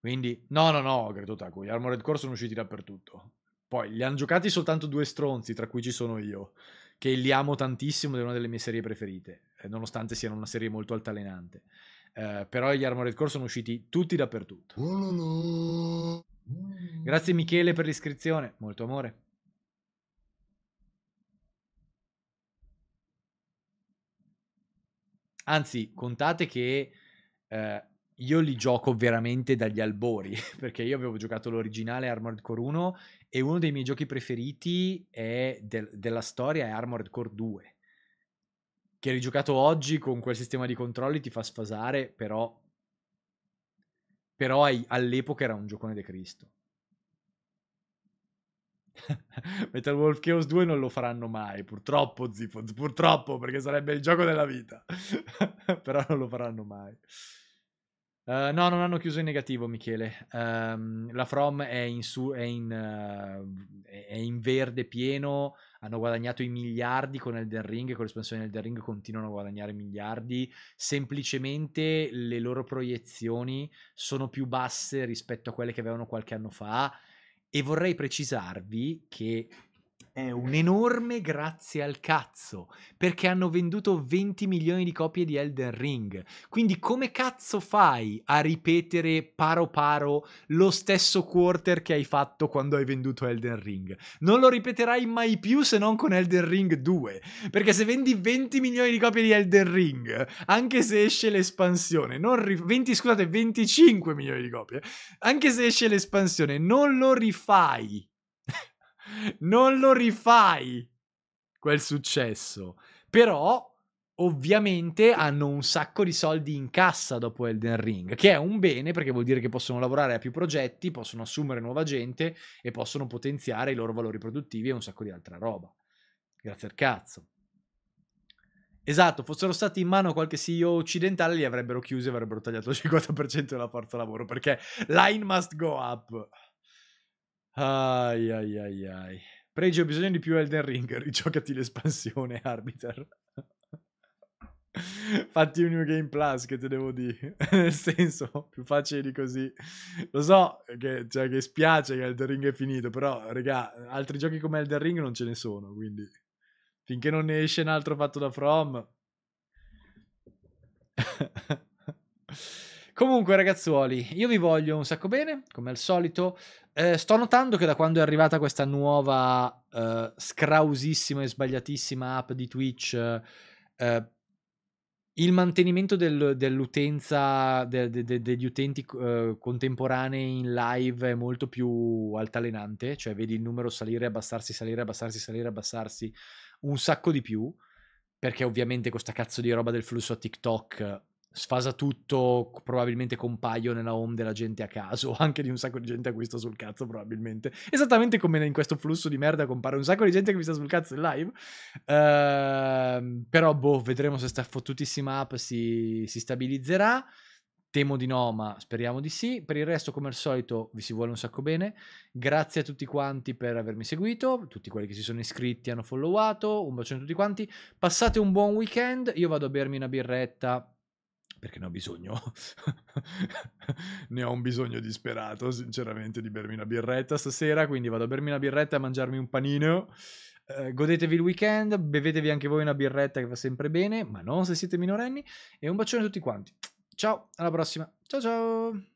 Quindi, no, no, no, credo Taco, gli Armored Core sono usciti dappertutto. Poi, li hanno giocati soltanto due stronzi, tra cui ci sono io, che li amo tantissimo ed è una delle mie serie preferite, eh, nonostante siano una serie molto altalenante. Eh, però gli Armored Core sono usciti tutti dappertutto. Grazie Michele per l'iscrizione, molto amore. Anzi, contate che eh, io li gioco veramente dagli albori, perché io avevo giocato l'originale Armored Core 1 e uno dei miei giochi preferiti è de- della storia è Armored Core 2 che rigiocato oggi con quel sistema di controlli ti fa sfasare, però, però all'epoca era un giocone de Cristo. Metal Wolf Chaos 2 non lo faranno mai, purtroppo Zifonz, purtroppo, perché sarebbe il gioco della vita. Però non lo faranno mai. Uh, no, non hanno chiuso in negativo, Michele. Um, la From è in, su- è in, uh, è in verde pieno, hanno guadagnato i miliardi con Elden Ring, e con l'espansione Elden Ring continuano a guadagnare miliardi, semplicemente le loro proiezioni sono più basse rispetto a quelle che avevano qualche anno fa e vorrei precisarvi che è un enorme grazie al cazzo, perché hanno venduto 20 milioni di copie di Elden Ring. Quindi come cazzo fai a ripetere paro paro lo stesso quarter che hai fatto quando hai venduto Elden Ring? Non lo ripeterai mai più se non con Elden Ring 2, perché se vendi 20 milioni di copie di Elden Ring, anche se esce l'espansione, non ri- 20, scusate, 25 milioni di copie, anche se esce l'espansione, non lo rifai non lo rifai quel successo. Però ovviamente hanno un sacco di soldi in cassa dopo Elden Ring, che è un bene perché vuol dire che possono lavorare a più progetti, possono assumere nuova gente e possono potenziare i loro valori produttivi e un sacco di altra roba. Grazie al cazzo. Esatto, fossero stati in mano a qualche CEO occidentale li avrebbero chiusi e avrebbero tagliato il 50% della forza lavoro perché line must go up. Ai ai ai ai. Pregio, ho bisogno di più Elden Ring, rigiocati l'espansione, Arbiter. Fatti un New Game Plus, che te devo dire. Nel senso, più facile di così. Lo so che, cioè, che spiace che Elden Ring è finito, però, regà, altri giochi come Elden Ring non ce ne sono, quindi... Finché non ne esce un altro fatto da From... Comunque, ragazzuoli, io vi voglio un sacco bene, come al solito. Eh, sto notando che da quando è arrivata questa nuova eh, scrausissima e sbagliatissima app di Twitch, eh, il mantenimento del, dell'utenza, de, de, de, degli utenti eh, contemporanei in live è molto più altalenante, cioè vedi il numero salire, abbassarsi, salire, abbassarsi, salire, abbassarsi un sacco di più perché ovviamente questa cazzo di roba del flusso a TikTok sfasa tutto, probabilmente compaio nella home della gente a caso, anche di un sacco di gente a cui sto sul cazzo probabilmente. Esattamente come in questo flusso di merda compare un sacco di gente che mi sta sul cazzo in live. Uh, però boh, vedremo se sta fottutissima app si, si stabilizzerà. Temo di no, ma speriamo di sì. Per il resto, come al solito, vi si vuole un sacco bene. Grazie a tutti quanti per avermi seguito, tutti quelli che si sono iscritti hanno followato. Un bacione a tutti quanti. Passate un buon weekend. Io vado a bermi una birretta perché ne ho bisogno, ne ho un bisogno disperato sinceramente di bermi una birretta stasera, quindi vado a bermi una birretta e a mangiarmi un panino. Eh, godetevi il weekend, bevetevi anche voi una birretta che va sempre bene, ma non se siete minorenni. E un bacione a tutti quanti. Ciao, alla prossima. Ciao ciao.